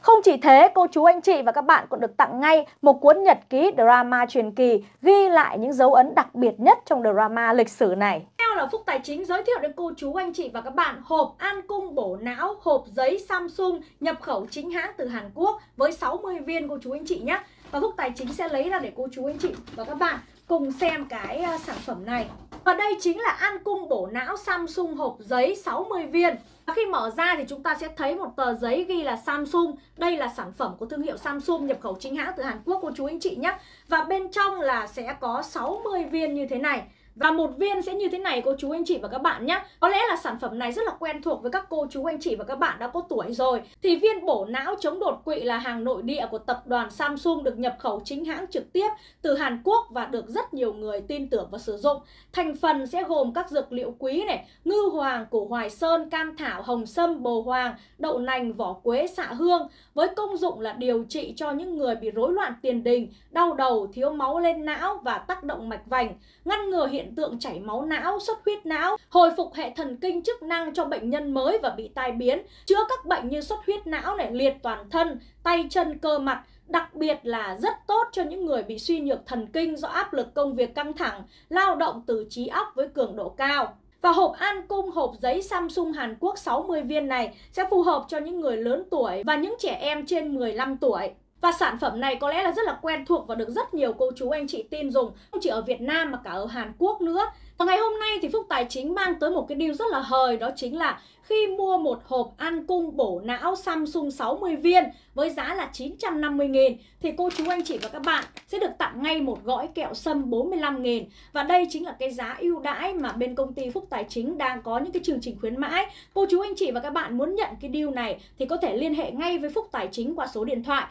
Không chỉ thế, cô chú anh chị và các bạn còn được tặng ngay một cuốn nhật ký drama truyền kỳ ghi lại những dấu ấn đặc biệt nhất trong drama lịch sử này. Theo là Phúc Tài Chính giới thiệu đến cô chú anh chị và các bạn hộp an cung bổ não, hộp giấy Samsung nhập khẩu chính hãng từ Hàn Quốc với 60 viên cô chú anh chị nhé. Và Phúc Tài Chính sẽ lấy ra để cô chú anh chị và các bạn cùng xem cái à, sản phẩm này. Và đây chính là an cung bổ não Samsung hộp giấy 60 viên. Và khi mở ra thì chúng ta sẽ thấy một tờ giấy ghi là Samsung. Đây là sản phẩm của thương hiệu Samsung nhập khẩu chính hãng từ Hàn Quốc cô chú anh chị nhé. Và bên trong là sẽ có 60 viên như thế này. Và một viên sẽ như thế này cô chú anh chị và các bạn nhé Có lẽ là sản phẩm này rất là quen thuộc với các cô chú anh chị và các bạn đã có tuổi rồi Thì viên bổ não chống đột quỵ là hàng nội địa của tập đoàn Samsung được nhập khẩu chính hãng trực tiếp từ Hàn Quốc và được rất nhiều người tin tưởng và sử dụng Thành phần sẽ gồm các dược liệu quý này, ngư hoàng, củ hoài sơn, cam thảo, hồng sâm, bồ hoàng, đậu nành, vỏ quế, xạ hương Với công dụng là điều trị cho những người bị rối loạn tiền đình, đau đầu, thiếu máu lên não và tác động mạch vành Ngăn ngừa hiện hiện tượng chảy máu não, xuất huyết não, hồi phục hệ thần kinh chức năng cho bệnh nhân mới và bị tai biến, chữa các bệnh như xuất huyết não này, liệt toàn thân, tay chân cơ mặt, đặc biệt là rất tốt cho những người bị suy nhược thần kinh do áp lực công việc căng thẳng, lao động từ trí óc với cường độ cao. Và hộp an cung hộp giấy Samsung Hàn Quốc 60 viên này sẽ phù hợp cho những người lớn tuổi và những trẻ em trên 15 tuổi. Và sản phẩm này có lẽ là rất là quen thuộc và được rất nhiều cô chú anh chị tin dùng, không chỉ ở Việt Nam mà cả ở Hàn Quốc nữa. Và ngày hôm nay thì Phúc Tài Chính mang tới một cái deal rất là hời đó chính là khi mua một hộp ăn cung bổ não Samsung 60 viên với giá là 950 nghìn thì cô chú anh chị và các bạn sẽ được tặng ngay một gói kẹo sâm 45 nghìn và đây chính là cái giá ưu đãi mà bên công ty Phúc Tài Chính đang có những cái chương trình khuyến mãi. Cô chú anh chị và các bạn muốn nhận cái deal này thì có thể liên hệ ngay với Phúc Tài Chính qua số điện thoại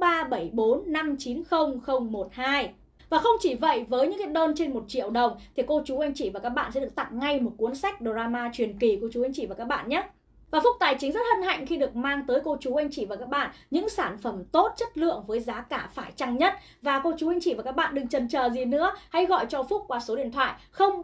0374 590 012. Và không chỉ vậy, với những cái đơn trên 1 triệu đồng thì cô chú anh chị và các bạn sẽ được tặng ngay một cuốn sách drama truyền kỳ cô chú anh chị và các bạn nhé. Và Phúc Tài Chính rất hân hạnh khi được mang tới cô chú anh chị và các bạn những sản phẩm tốt, chất lượng với giá cả phải chăng nhất. Và cô chú anh chị và các bạn đừng chần chờ gì nữa, hãy gọi cho Phúc qua số điện thoại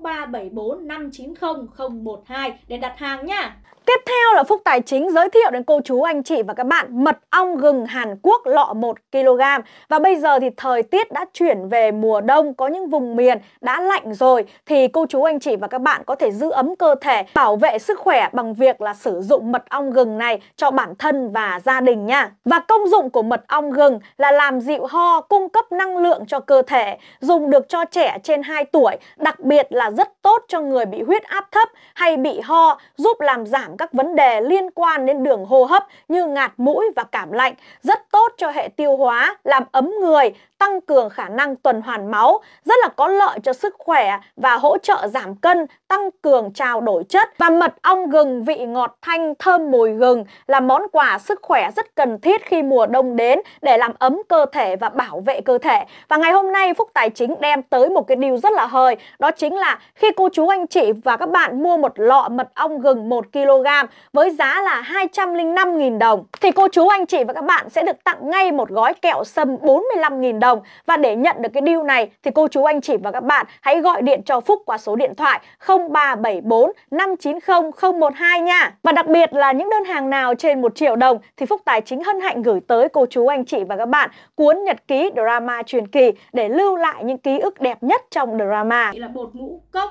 0374 590 012 để đặt hàng nha. Tiếp theo là Phúc Tài Chính giới thiệu đến cô chú anh chị và các bạn mật ong gừng Hàn Quốc lọ 1 kg. Và bây giờ thì thời tiết đã chuyển về mùa đông, có những vùng miền đã lạnh rồi thì cô chú anh chị và các bạn có thể giữ ấm cơ thể, bảo vệ sức khỏe bằng việc là sử dụng mật ong gừng này cho bản thân và gia đình nha. Và công dụng của mật ong gừng là làm dịu ho, cung cấp năng lượng cho cơ thể, dùng được cho trẻ trên 2 tuổi, đặc biệt là rất tốt cho người bị huyết áp thấp hay bị ho, giúp làm giảm giảm các vấn đề liên quan đến đường hô hấp như ngạt mũi và cảm lạnh, rất tốt cho hệ tiêu hóa, làm ấm người, tăng cường khả năng tuần hoàn máu, rất là có lợi cho sức khỏe và hỗ trợ giảm cân, tăng cường trao đổi chất. Và mật ong gừng vị ngọt thanh thơm mùi gừng là món quà sức khỏe rất cần thiết khi mùa đông đến để làm ấm cơ thể và bảo vệ cơ thể. Và ngày hôm nay Phúc Tài Chính đem tới một cái điều rất là hời, đó chính là khi cô chú anh chị và các bạn mua một lọ mật ong gừng 1 kg kg với giá là 205.000 đồng thì cô chú anh chị và các bạn sẽ được tặng ngay một gói kẹo sâm 45.000 đồng và để nhận được cái deal này thì cô chú anh chị và các bạn hãy gọi điện cho Phúc qua số điện thoại 0374 590 012 nha. Và đặc biệt là những đơn hàng nào trên 1 triệu đồng thì Phúc Tài chính hân hạnh gửi tới cô chú anh chị và các bạn cuốn nhật ký drama truyền kỳ để lưu lại những ký ức đẹp nhất trong drama. Là bột ngũ cốc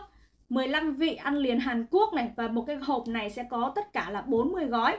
15 vị ăn liền Hàn Quốc này và một cái hộp này sẽ có tất cả là 40 gói.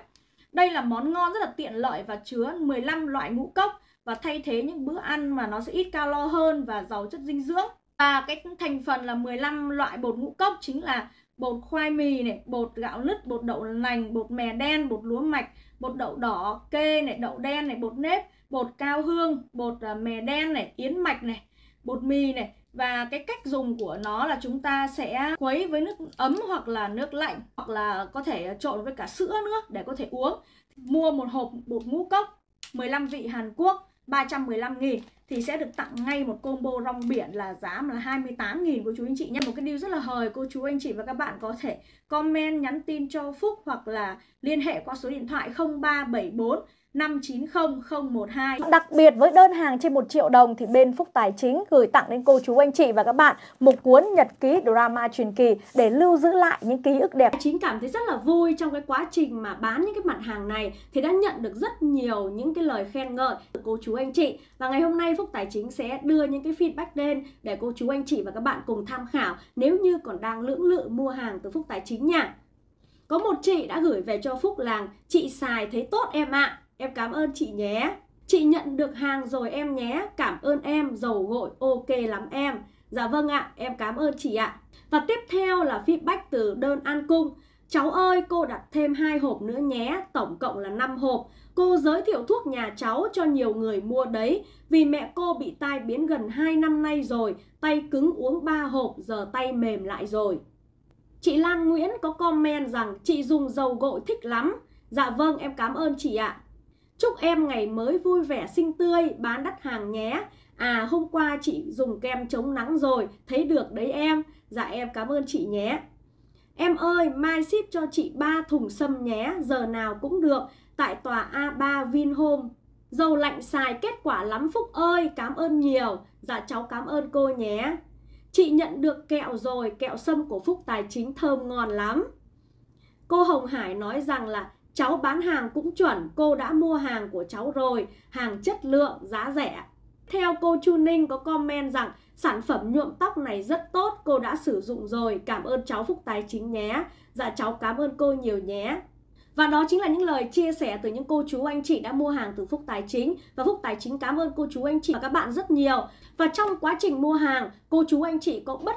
Đây là món ngon rất là tiện lợi và chứa 15 loại ngũ cốc và thay thế những bữa ăn mà nó sẽ ít calo hơn và giàu chất dinh dưỡng. Và cái thành phần là 15 loại bột ngũ cốc chính là bột khoai mì này, bột gạo lứt, bột đậu lành, bột mè đen, bột lúa mạch, bột đậu đỏ, kê này, đậu đen này, bột nếp, bột cao hương, bột à, mè đen này, yến mạch này, bột mì này, và cái cách dùng của nó là chúng ta sẽ khuấy với nước ấm hoặc là nước lạnh hoặc là có thể trộn với cả sữa nữa để có thể uống mua một hộp bột ngũ cốc 15 vị Hàn Quốc 315 nghìn thì sẽ được tặng ngay một combo rong biển là giá là 28 nghìn của chú anh chị nhé. Một cái deal rất là hời cô chú anh chị và các bạn có thể comment nhắn tin cho Phúc hoặc là liên hệ qua số điện thoại 0374 590012. Đặc biệt với đơn hàng trên 1 triệu đồng thì bên Phúc Tài Chính gửi tặng đến cô chú anh chị và các bạn một cuốn nhật ký drama truyền kỳ để lưu giữ lại những ký ức đẹp. Chính cảm thấy rất là vui trong cái quá trình mà bán những cái mặt hàng này thì đã nhận được rất nhiều những cái lời khen ngợi từ cô chú anh chị. Và ngày hôm nay Phúc Tài Chính sẽ đưa những cái feedback lên để cô chú anh chị và các bạn cùng tham khảo nếu như còn đang lưỡng lự mua hàng từ Phúc Tài Chính nha. Có một chị đã gửi về cho Phúc làng chị xài thấy tốt em ạ. À Em cảm ơn chị nhé. Chị nhận được hàng rồi em nhé. Cảm ơn em, dầu gội ok lắm em. Dạ vâng ạ, em cảm ơn chị ạ. Và tiếp theo là feedback từ đơn an cung. Cháu ơi, cô đặt thêm hai hộp nữa nhé, tổng cộng là 5 hộp. Cô giới thiệu thuốc nhà cháu cho nhiều người mua đấy, vì mẹ cô bị tai biến gần 2 năm nay rồi, tay cứng uống 3 hộp, giờ tay mềm lại rồi. Chị Lan Nguyễn có comment rằng chị dùng dầu gội thích lắm. Dạ vâng, em cảm ơn chị ạ. Chúc em ngày mới vui vẻ xinh tươi, bán đắt hàng nhé. À hôm qua chị dùng kem chống nắng rồi, thấy được đấy em. Dạ em cảm ơn chị nhé. Em ơi, mai ship cho chị 3 thùng sâm nhé, giờ nào cũng được, tại tòa A3 Vinhome. Dầu lạnh xài kết quả lắm Phúc ơi, cảm ơn nhiều. Dạ cháu cảm ơn cô nhé. Chị nhận được kẹo rồi, kẹo sâm của Phúc Tài Chính thơm ngon lắm. Cô Hồng Hải nói rằng là cháu bán hàng cũng chuẩn, cô đã mua hàng của cháu rồi, hàng chất lượng, giá rẻ. Theo cô Chu Ninh có comment rằng sản phẩm nhuộm tóc này rất tốt, cô đã sử dụng rồi, cảm ơn cháu Phúc Tài Chính nhé. Dạ cháu cảm ơn cô nhiều nhé. Và đó chính là những lời chia sẻ từ những cô chú anh chị đã mua hàng từ Phúc Tài Chính Và Phúc Tài Chính cảm ơn cô chú anh chị và các bạn rất nhiều Và trong quá trình mua hàng, cô chú anh chị có bất